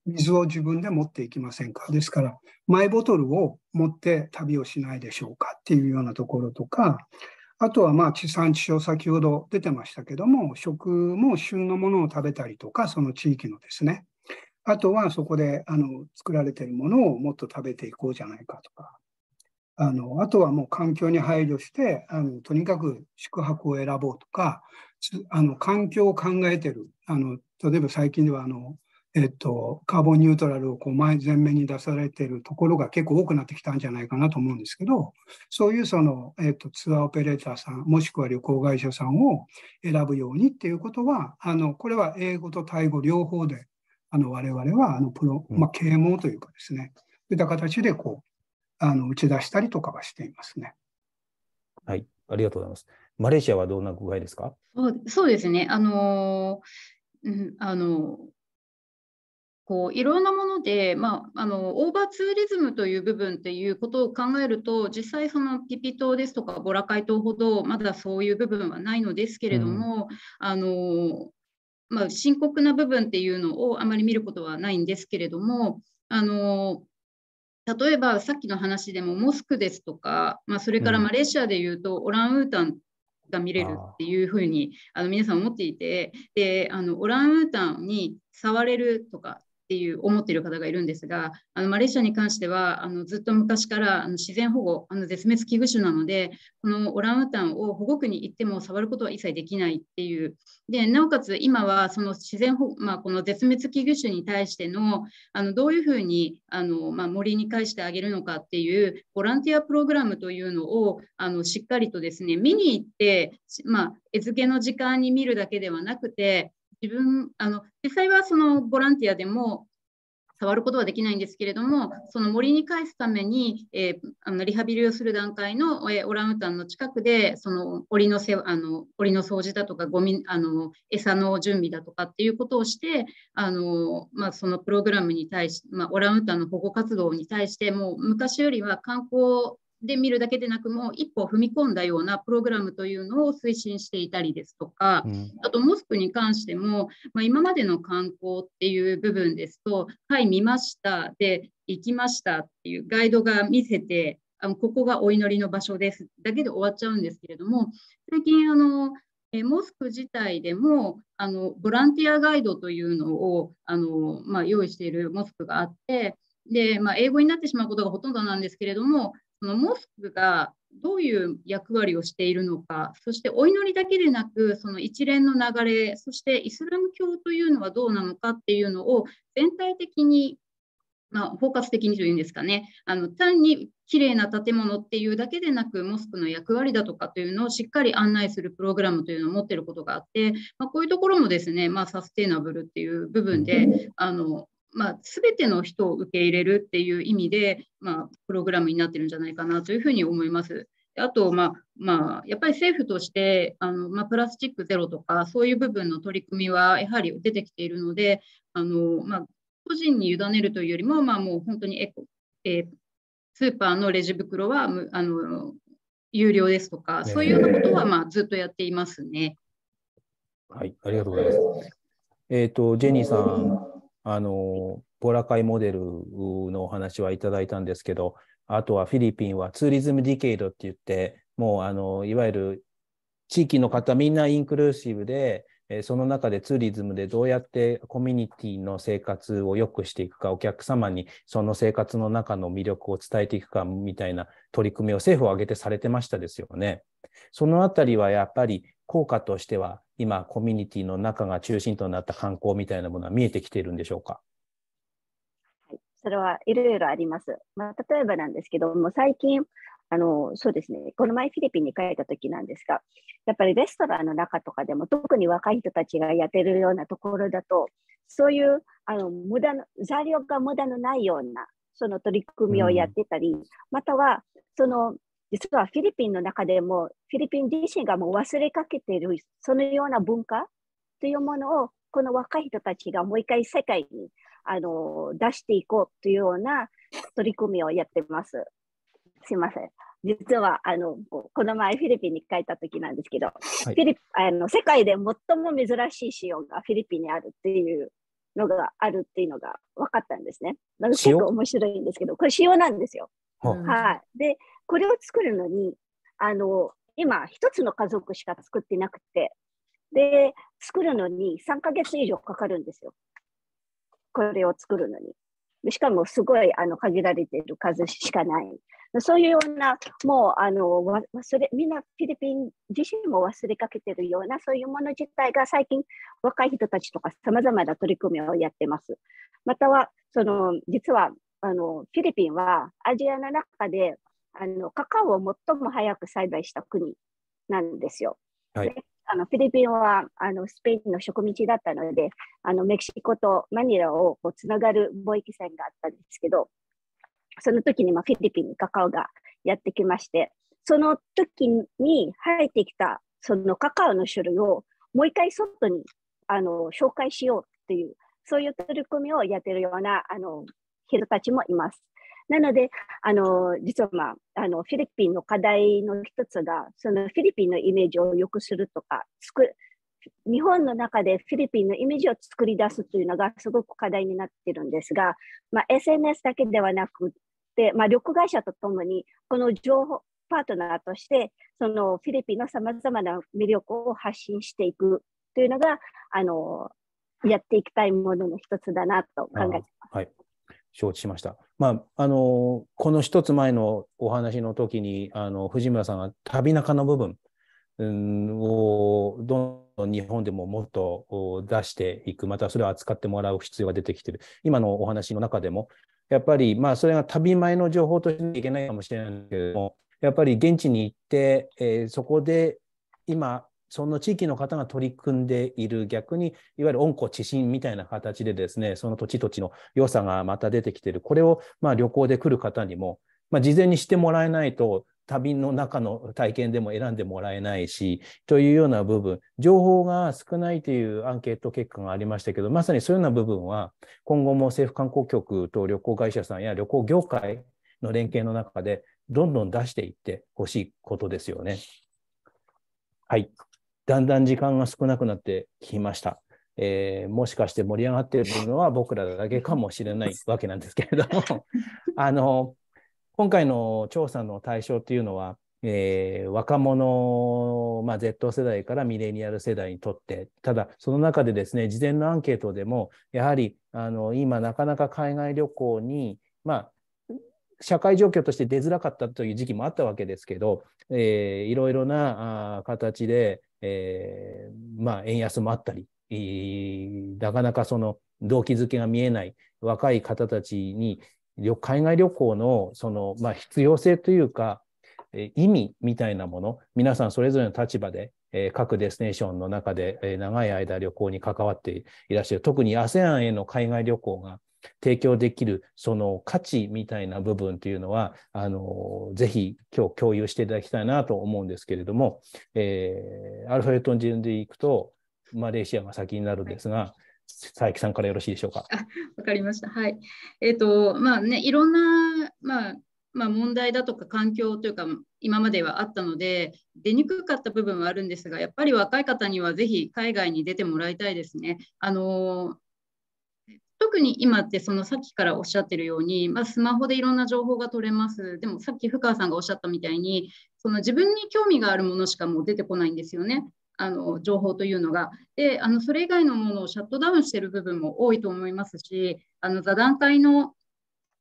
水を自分で持っていきませんかですから、マイボトルを持って旅をしないでしょうかっていうようなところとか、あとはまあ地産地消、先ほど出てましたけども、食も旬のものを食べたりとか、その地域のですね、あとはそこであの作られているものをもっと食べていこうじゃないかとか、あのあとはもう環境に配慮してあの、とにかく宿泊を選ぼうとか、あの環境を考えてるあの、例えば最近ではあのえっと、カーボンニュートラルをこう前前面に出されているところが結構多くなってきたんじゃないかなと思うんですけど、そういうその、えっと、ツアーオペレーターさん、もしくは旅行会社さんを選ぶようにっていうことは、あのこれは英語とタイ語両方で、あの我々はあのプロ、まあ、啓蒙というかですね、そういった形でこうあの打ち出したりとかはしていますね。はい、ありがとうございます。マレーシアはどんな具合ですかそうですね。あのー、うん、あのーこういろんなもので、まあ、あのオーバーツーリズムという部分ということを考えると実際そのピピ島ですとかボラカイ島ほどまだそういう部分はないのですけれども、うん、あのまあ、深刻な部分っていうのをあまり見ることはないんですけれどもあの例えばさっきの話でもモスクですとか、まあ、それからマレーシアでいうとオランウータンが見れるっていうふうにあの皆さん思っていてであのオランウータンに触れるとかっていう思っている方がいるんですがあのマレーシアに関してはあのずっと昔からあの自然保護あの絶滅危惧種なのでこのオランウータンを保護区に行っても触ることは一切できないっていうでなおかつ今はその自然保まあ、この絶滅危惧種に対してのあのどういうふうにあの、まあ、森に返してあげるのかっていうボランティアプログラムというのをあのしっかりとですね見に行って、まあ、餌付けの時間に見るだけではなくて自分あの実際はそのボランティアでも触ることはできないんですけれどもその森に返すために、えー、あのリハビリをする段階の、えオランウータンの近くでその檻のせあの檻の掃除だとかゴミあの餌の準備だとかっていうことをしてあの、まあ、そのプログラムに対し、まあ、オランウータンの保護活動に対してもう昔よりは観光で見るだけでなくもう一歩踏み込んだようなプログラムというのを推進していたりですとか、うん、あとモスクに関しても、まあ、今までの観光っていう部分ですとはい見ましたで行きましたっていうガイドが見せてあのここがお祈りの場所ですだけで終わっちゃうんですけれども最近あのえモスク自体でもあのボランティアガイドというのをあの、まあ、用意しているモスクがあってで、まあ、英語になってしまうことがほとんどなんですけれどもそのモスクがどういう役割をしているのか、そしてお祈りだけでなく、その一連の流れ、そしてイスラム教というのはどうなのかっていうのを全体的に、まあ、包括的にというんですかね、あの単に綺麗な建物っていうだけでなく、モスクの役割だとかというのをしっかり案内するプログラムというのを持っていることがあって、まあ、こういうところもですね、まあ、サステイナブルっていう部分で、あのまあ、全ての人を受け入れるっていう意味で、まあ、プログラムになってるんじゃないかなというふうに思います。あと、まあまあ、やっぱり政府としてあの、まあ、プラスチックゼロとかそういう部分の取り組みはやはり出てきているのであの、まあ、個人に委ねるというよりも、まあ、もう本当にエコ、えー、スーパーのレジ袋はあの有料ですとか、そういうようなことは、まあ、ずっとやっていますね。はい、ありがとうございます。えっ、ー、と、ジェニーさん、あの、ボラカイモデルのお話はいただいたんですけど、あとはフィリピンはツーリズムディケイドって言って、もうあの、いわゆる地域の方みんなインクルーシブで、その中でツーリズムでどうやってコミュニティの生活を良くしていくか、お客様にその生活の中の魅力を伝えていくかみたいな取り組みを政府を挙げてされてましたですよね。そのあたりはやっぱり効果としては、今、コミュニティの中が中心となった観光みたいなものは見えてきているんでしょうか。はい、それはいろいろあります。まあ、例えばなんですけども、最近、あのそうですね、この前フィリピンに帰った時なんですが、やっぱりレストランの中とかでも、特に若い人たちがやってるようなところだと、そういうあの無駄の材料が無駄のないようなその取り組みをやってたり、うん、またはその実はフィリピンの中でも、フィリピン自身がもう忘れかけている、そのような文化というものを、この若い人たちがもう一回世界にあの出していこうというような取り組みをやってます。すいません。実はあのこの前フィリピンに帰った時なんですけど、はい、フィリあの世界で最も珍しい塩がフィリピンにあるっていうのがあるっていうのが分かったんですね。なん結構面白いんですけど、これ塩なんですよ。はい。で、これを作るのに、あの、今、一つの家族しか作ってなくて、で、作るのに3ヶ月以上かかるんですよ。これを作るのに。しかもすごいあの限られている数しかない。そういうような、もうあの忘れ、みんなフィリピン自身も忘れかけてるような、そういうもの自体が最近、若い人たちとか、さまざまな取り組みをやってます。または、その実はあのフィリピンはアジアの中であのカカオを最も早く栽培した国なんですよ。はい、あのフィリピンはあのスペインの植民地だったのであのメキシコとマニラをこうつながる貿易船があったんですけどその時にまフィリピンにカカオがやってきましてその時に生えてきたそのカカオの種類をもう一回外にあの紹介しようというそういう取り組みをやってるようなあの人たちもいます。なので、あの実は、まあ、あのフィリピンの課題の一つが、そのフィリピンのイメージを良くするとか、作日本の中でフィリピンのイメージを作り出すというのがすごく課題になっているんですが、まあ、SNS だけではなくて、まあ、旅行会社とともに、この情報パートナーとして、そのフィリピンのさまざまな魅力を発信していくというのが、あのやっていきたいものの一つだなと考えてます。はい、承知しました。まあ、あのこの一つ前のお話の時にあの藤村さんが旅中の部分をどんどん日本でももっと出していくまたそれを扱ってもらう必要が出てきている今のお話の中でもやっぱり、まあ、それが旅前の情報としていけないかもしれないけれどもやっぱり現地に行って、えー、そこで今その地域の方が取り組んでいる、逆にいわゆる温故知新みたいな形でですね、その土地土地の良さがまた出てきている、これをまあ旅行で来る方にも、まあ、事前にしてもらえないと、旅の中の体験でも選んでもらえないし、というような部分、情報が少ないというアンケート結果がありましたけど、まさにそういうような部分は、今後も政府観光局と旅行会社さんや旅行業界の連携の中で、どんどん出していってほしいことですよね。はい。だんだん時間が少なくなってきました。えー、もしかして盛り上がっているのは僕らだけかもしれないわけなんですけれども あの今回の調査の対象というのは、えー、若者、まあ、Z 世代からミレニアル世代にとってただその中でですね事前のアンケートでもやはりあの今なかなか海外旅行に、まあ、社会状況として出づらかったという時期もあったわけですけど、えー、いろいろなあ形で、えー、まあ、円安もあったり、なかなかその動機づけが見えない若い方たちに、海外旅行のその、まあ、必要性というか、意味みたいなもの、皆さんそれぞれの立場で、えー、各デステネーションの中で、えー、長い間旅行に関わっていらっしゃる、特に ASEAN への海外旅行が提供できるその価値みたいな部分というのは、あのぜひ今日共有していただきたいなと思うんですけれども、えー、アルファベットの順でいくと、マレーシアが先になるんですが、はい佐伯さんからよろしいでしょうか。わかりました。はい。えっ、ー、と、まあね、いろんな、まあ、まあ、問題だとか環境というか、今まではあったので、出にくかった部分はあるんですが、やっぱり若い方にはぜひ海外に出てもらいたいですね。あの特に今ってそのさっきからおっしゃってるように、まあ、スマホでいろんな情報が取れますでもさっき深川さんがおっしゃったみたいにその自分に興味があるものしかもう出てこないんですよね。あの情報というのが。であのそれ以外のものをシャットダウンしてる部分も多いと思いますしあの座談会の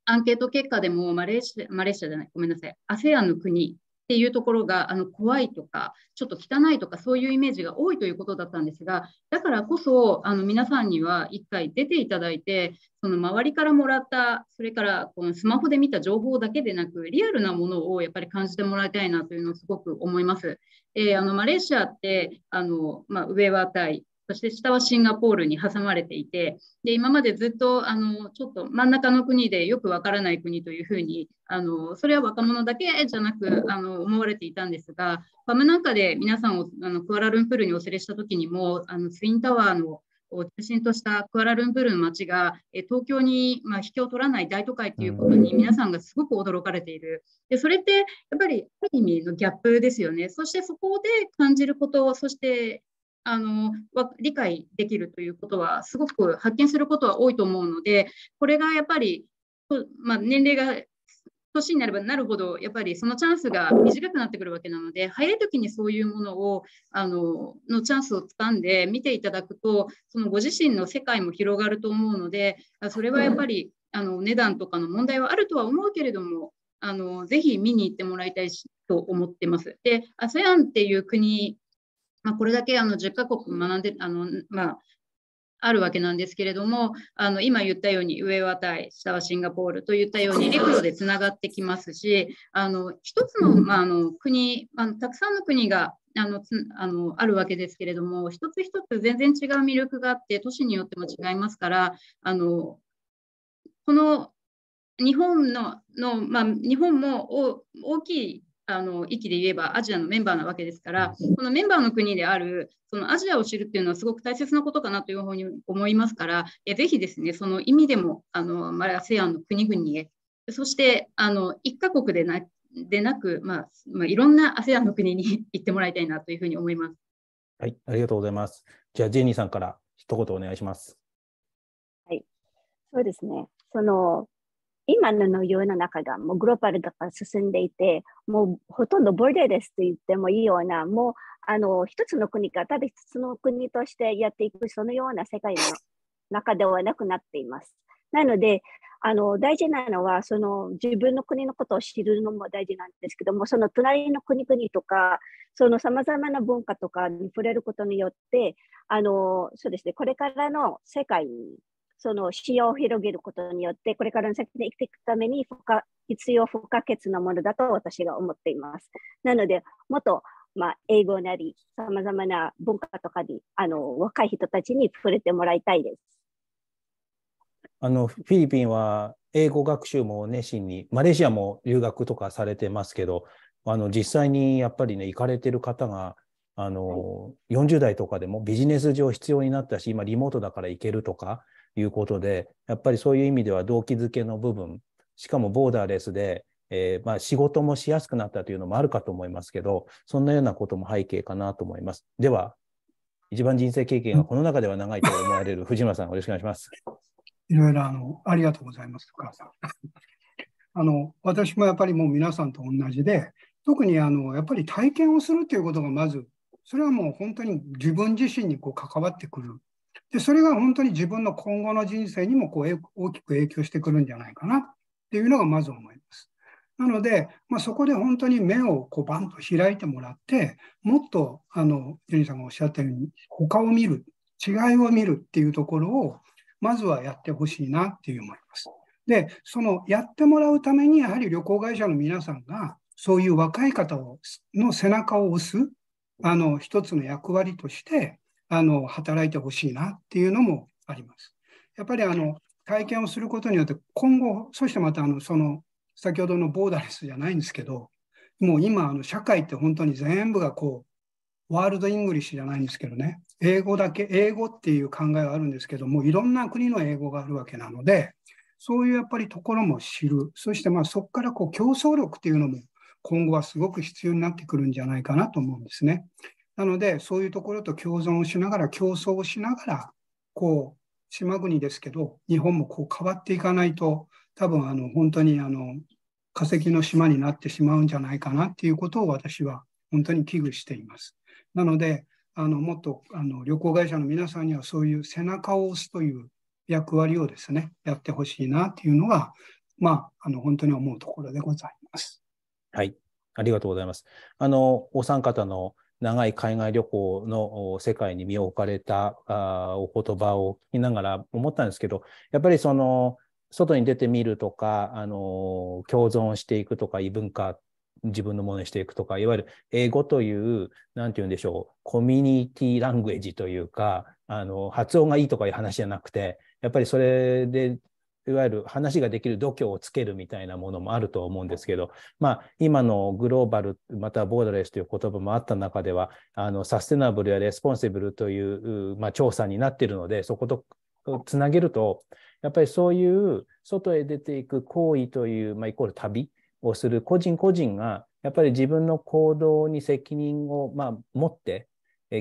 アンケート結果でもマレーシアマレーシアじゃないごめんなさい ASEAN の国っていうところがあの怖いとかちょっと汚いとかそういうイメージが多いということだったんですがだからこそあの皆さんには1回出ていただいてその周りからもらったそれからこのスマホで見た情報だけでなくリアルなものをやっぱり感じてもらいたいなというのをすごく思います。えー、あのマレーシアってあの、まあ、ウェタイそして下はシンガポールに挟まれていて、で今までずっとあのちょっと真ん中の国でよくわからない国というふうにあの、それは若者だけじゃなくあの思われていたんですが、ファムなんかで皆さんをあのクアラルンプールにお連れした時にも、あのツインタワーのを中心としたクアラルンプールの街が東京に、ま引きを取らない大都会ということに皆さんがすごく驚かれているでそれってやっぱりある意味のギャップですよねそしてそこで感じることそしてあの理解できるということはすごく発見することは多いと思うのでこれがやっぱり、まあ、年齢が年になればなるほどやっぱりそのチャンスが短くなってくるわけなので早い時にそういうものをあののチャンスをつかんで見ていただくとそのご自身の世界も広がると思うのでそれはやっぱりあの値段とかの問題はあるとは思うけれどもあのぜひ見に行ってもらいたいと思ってます。で ASEAN っていう国まあ、これだけあの10カ国学んであの、まあ、あるわけなんですけれどもあの今言ったように上はタイ下はシンガポールといったように陸路でつながってきますしあの一つの,、まあ、あの国あのたくさんの国があのあのあるわけですけれども一つ一つ全然違う魅力があって都市によっても違いますからあのこの日本のの、まあ、日本も大きいあの域で言えばアジアのメンバーなわけですからこのメンバーの国であるそのアジアを知るっていうのはすごく大切なことかなというふうに思いますからえぜひですねその意味でもあの、まあ、a s e a の国々へそしてあの一カ国でなでなく、まあまあ、いろんなアセアンの国に 行ってもらいたいなというふうに思います。はい、ありがとうございます。じゃあジェニーさんから一言お願いします。はい、そうですね。その今の世の中がもうグローバルだから進んでいて、もうほとんどボルデーですと言ってもいいような、もうあの一つの国がただ一つの国としてやっていく、そのような世界の中ではなくなっています。なので、あの大事なのはその自分の国のことを知るのも大事なんですけどもその隣の国々とかそのさまざまな文化とかに触れることによってあのそうですねこれからの世界にその使用を広げることによって、これからの先で生きていくために不可必要不可欠なものだと私が思っています。なので、もっと、まあ、英語なり、さまざまな文化とかにあの若い人たちに触れてもらいたいです。あのフィリピンは英語学習も熱心に、マレーシアも留学とかされてますけど、あの実際にやっぱりね、行かれてる方があの、はい、40代とかでもビジネス上必要になったし、今リモートだから行けるとか、いうことで、やっぱりそういう意味では動機づけの部分、しかもボーダーレスで、えー、まあ、仕事もしやすくなったというのもあるかと思いますけど、そんなようなことも背景かなと思います。では、一番人生経験がこの中では長いと思われる 藤村さん、よろしくお願いします。いろいろあのありがとうございます、お母さん。あの私もやっぱりもう皆さんと同じで、特にあのやっぱり体験をするということがまず、それはもう本当に自分自身にこう関わってくるで、それが本当に自分の今後の人生にもこう大きく影響してくるんじゃないかなっていうのがまず思います。なので、まあ、そこで本当に目をこうバンと開いてもらって、もっとあのジュニーさんがおっしゃったように、他を見る、違いを見るっていうところを、まずはやってほしいなっていう思います。で、そのやってもらうために、やはり旅行会社の皆さんが、そういう若い方をの背中を押す、あの一つの役割として、あの働いてほしいなっていうのもあります。やっぱりあの体験をすることによって今後そしてまたあのその先ほどのボーダレスじゃないんですけどもう今あの社会って本当に全部がこうワールドイングリッシュじゃないんですけどね英語だけ英語っていう考えはあるんですけどもいろんな国の英語があるわけなのでそういうやっぱりところも知るそしてまあそこからこう競争力っていうのも今後はすごく必要になってくるんじゃないかなと思うんですね。なので、そういうところと共存をしながら、競争をしながら、こう、島国ですけど、日本もこう変わっていかないと、多分あの本当にあの化石の島になってしまうんじゃないかなっていうことを私は本当に危惧しています。なので、あのもっとあの旅行会社の皆さんにはそういう背中を押すという役割をですね、やってほしいなっていうのが、まあ、あの本当に思うところでございます。はい、ありがとうございます。あのお三方の長い海外旅行の世界に身を置かれたあお言葉を聞きながら思ったんですけど、やっぱりその、外に出てみるとか、あの、共存していくとか、異文化自分のものにしていくとか、いわゆる英語という、なんて言うんでしょう、コミュニティラングエージというか、あの、発音がいいとかいう話じゃなくて、やっぱりそれでいわゆる話ができる度胸をつけるみたいなものもあると思うんですけど、まあ、今のグローバル、またボーダレスという言葉もあった中では、あのサステナブルやレスポンシブルという、まあ、調査になっているので、そことつなげると、やっぱりそういう外へ出ていく行為という、まあ、イコール旅をする個人個人が、やっぱり自分の行動に責任を、まあ、持って、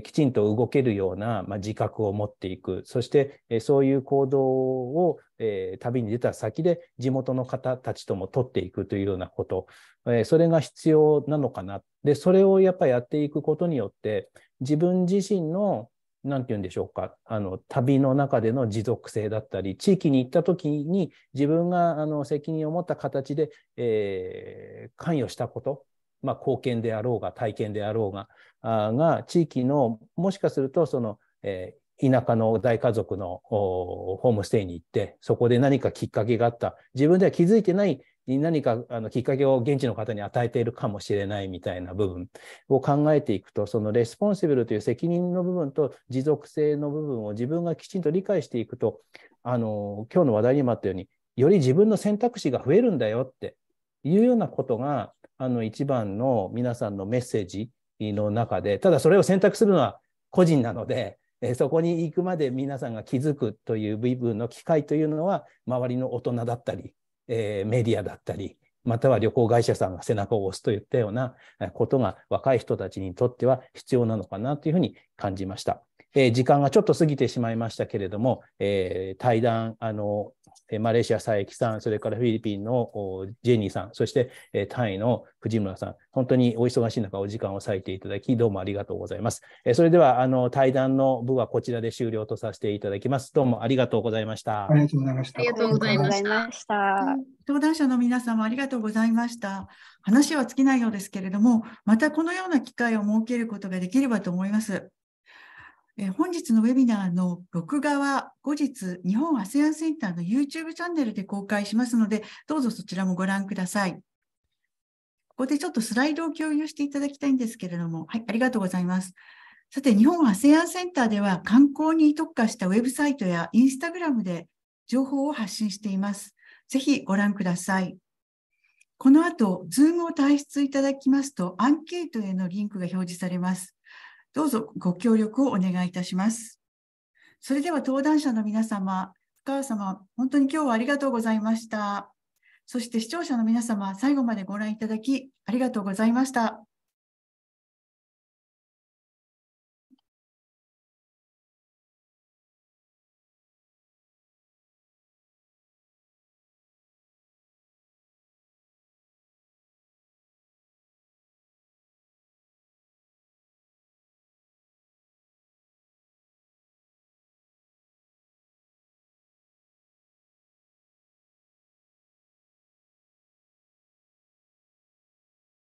きちんと動けるような、まあ、自覚を持っていく、そして、えそういう行動を、え旅に出た先で地元の方たちとも取っていくというようなこと、えそれが必要なのかな。で、それをやっぱやっていくことによって、自分自身の何て言うんでしょうか、あの、旅の中での持続性だったり、地域に行った時に自分があの責任を持った形で、えー、関与したこと、まあ、貢献であろうが、体験であろうが、が地域のもしかするとその、えー、田舎の大家族のホームステイに行ってそこで何かきっかけがあった自分では気づいてない何かあのきっかけを現地の方に与えているかもしれないみたいな部分を考えていくとそのレスポンシブルという責任の部分と持続性の部分を自分がきちんと理解していくとあの今日の話題にもあったようにより自分の選択肢が増えるんだよっていうようなことがあの一番の皆さんのメッセージの中で、ただそれを選択するのは個人なので、そこに行くまで皆さんが気づくという部分の機会というのは、周りの大人だったり、えメディアだったり、または旅行会社さんが背中を押すといったようなことが若い人たちにとっては必要なのかなというふうに感じました。え時間がちょっと過ぎてしまいましたけれども、え対談あのえマレーシア佐伯さん、それからフィリピンのジェニーさん、そして、えタイの藤村さん、本当にお忙しい中、お時間を割いていただき、どうもありがとうございます。えそれではあの、対談の部はこちらで終了とさせていただきます。どうもありがとうございました。ありがとうございました。ありがとうございました。登壇者の皆様、ありがとうございました。話は尽きないようですけれども、またこのような機会を設けることができればと思います。え本日のウェビナーの録画は後日日本 ASEAN センターの YouTube チャンネルで公開しますので、どうぞそちらもご覧ください。ここでちょっとスライドを共有していただきたいんですけれども、はい、ありがとうございます。さて、日本 ASEAN センターでは観光に特化したウェブサイトやインスタグラムで情報を発信しています。ぜひご覧ください。この後、Zoom を退出いただきますと、アンケートへのリンクが表示されます。どうぞご協力をお願いいたします。それでは登壇者の皆様、深川様、本当に今日はありがとうございました。そして視聴者の皆様、最後までご覧いただきありがとうございました。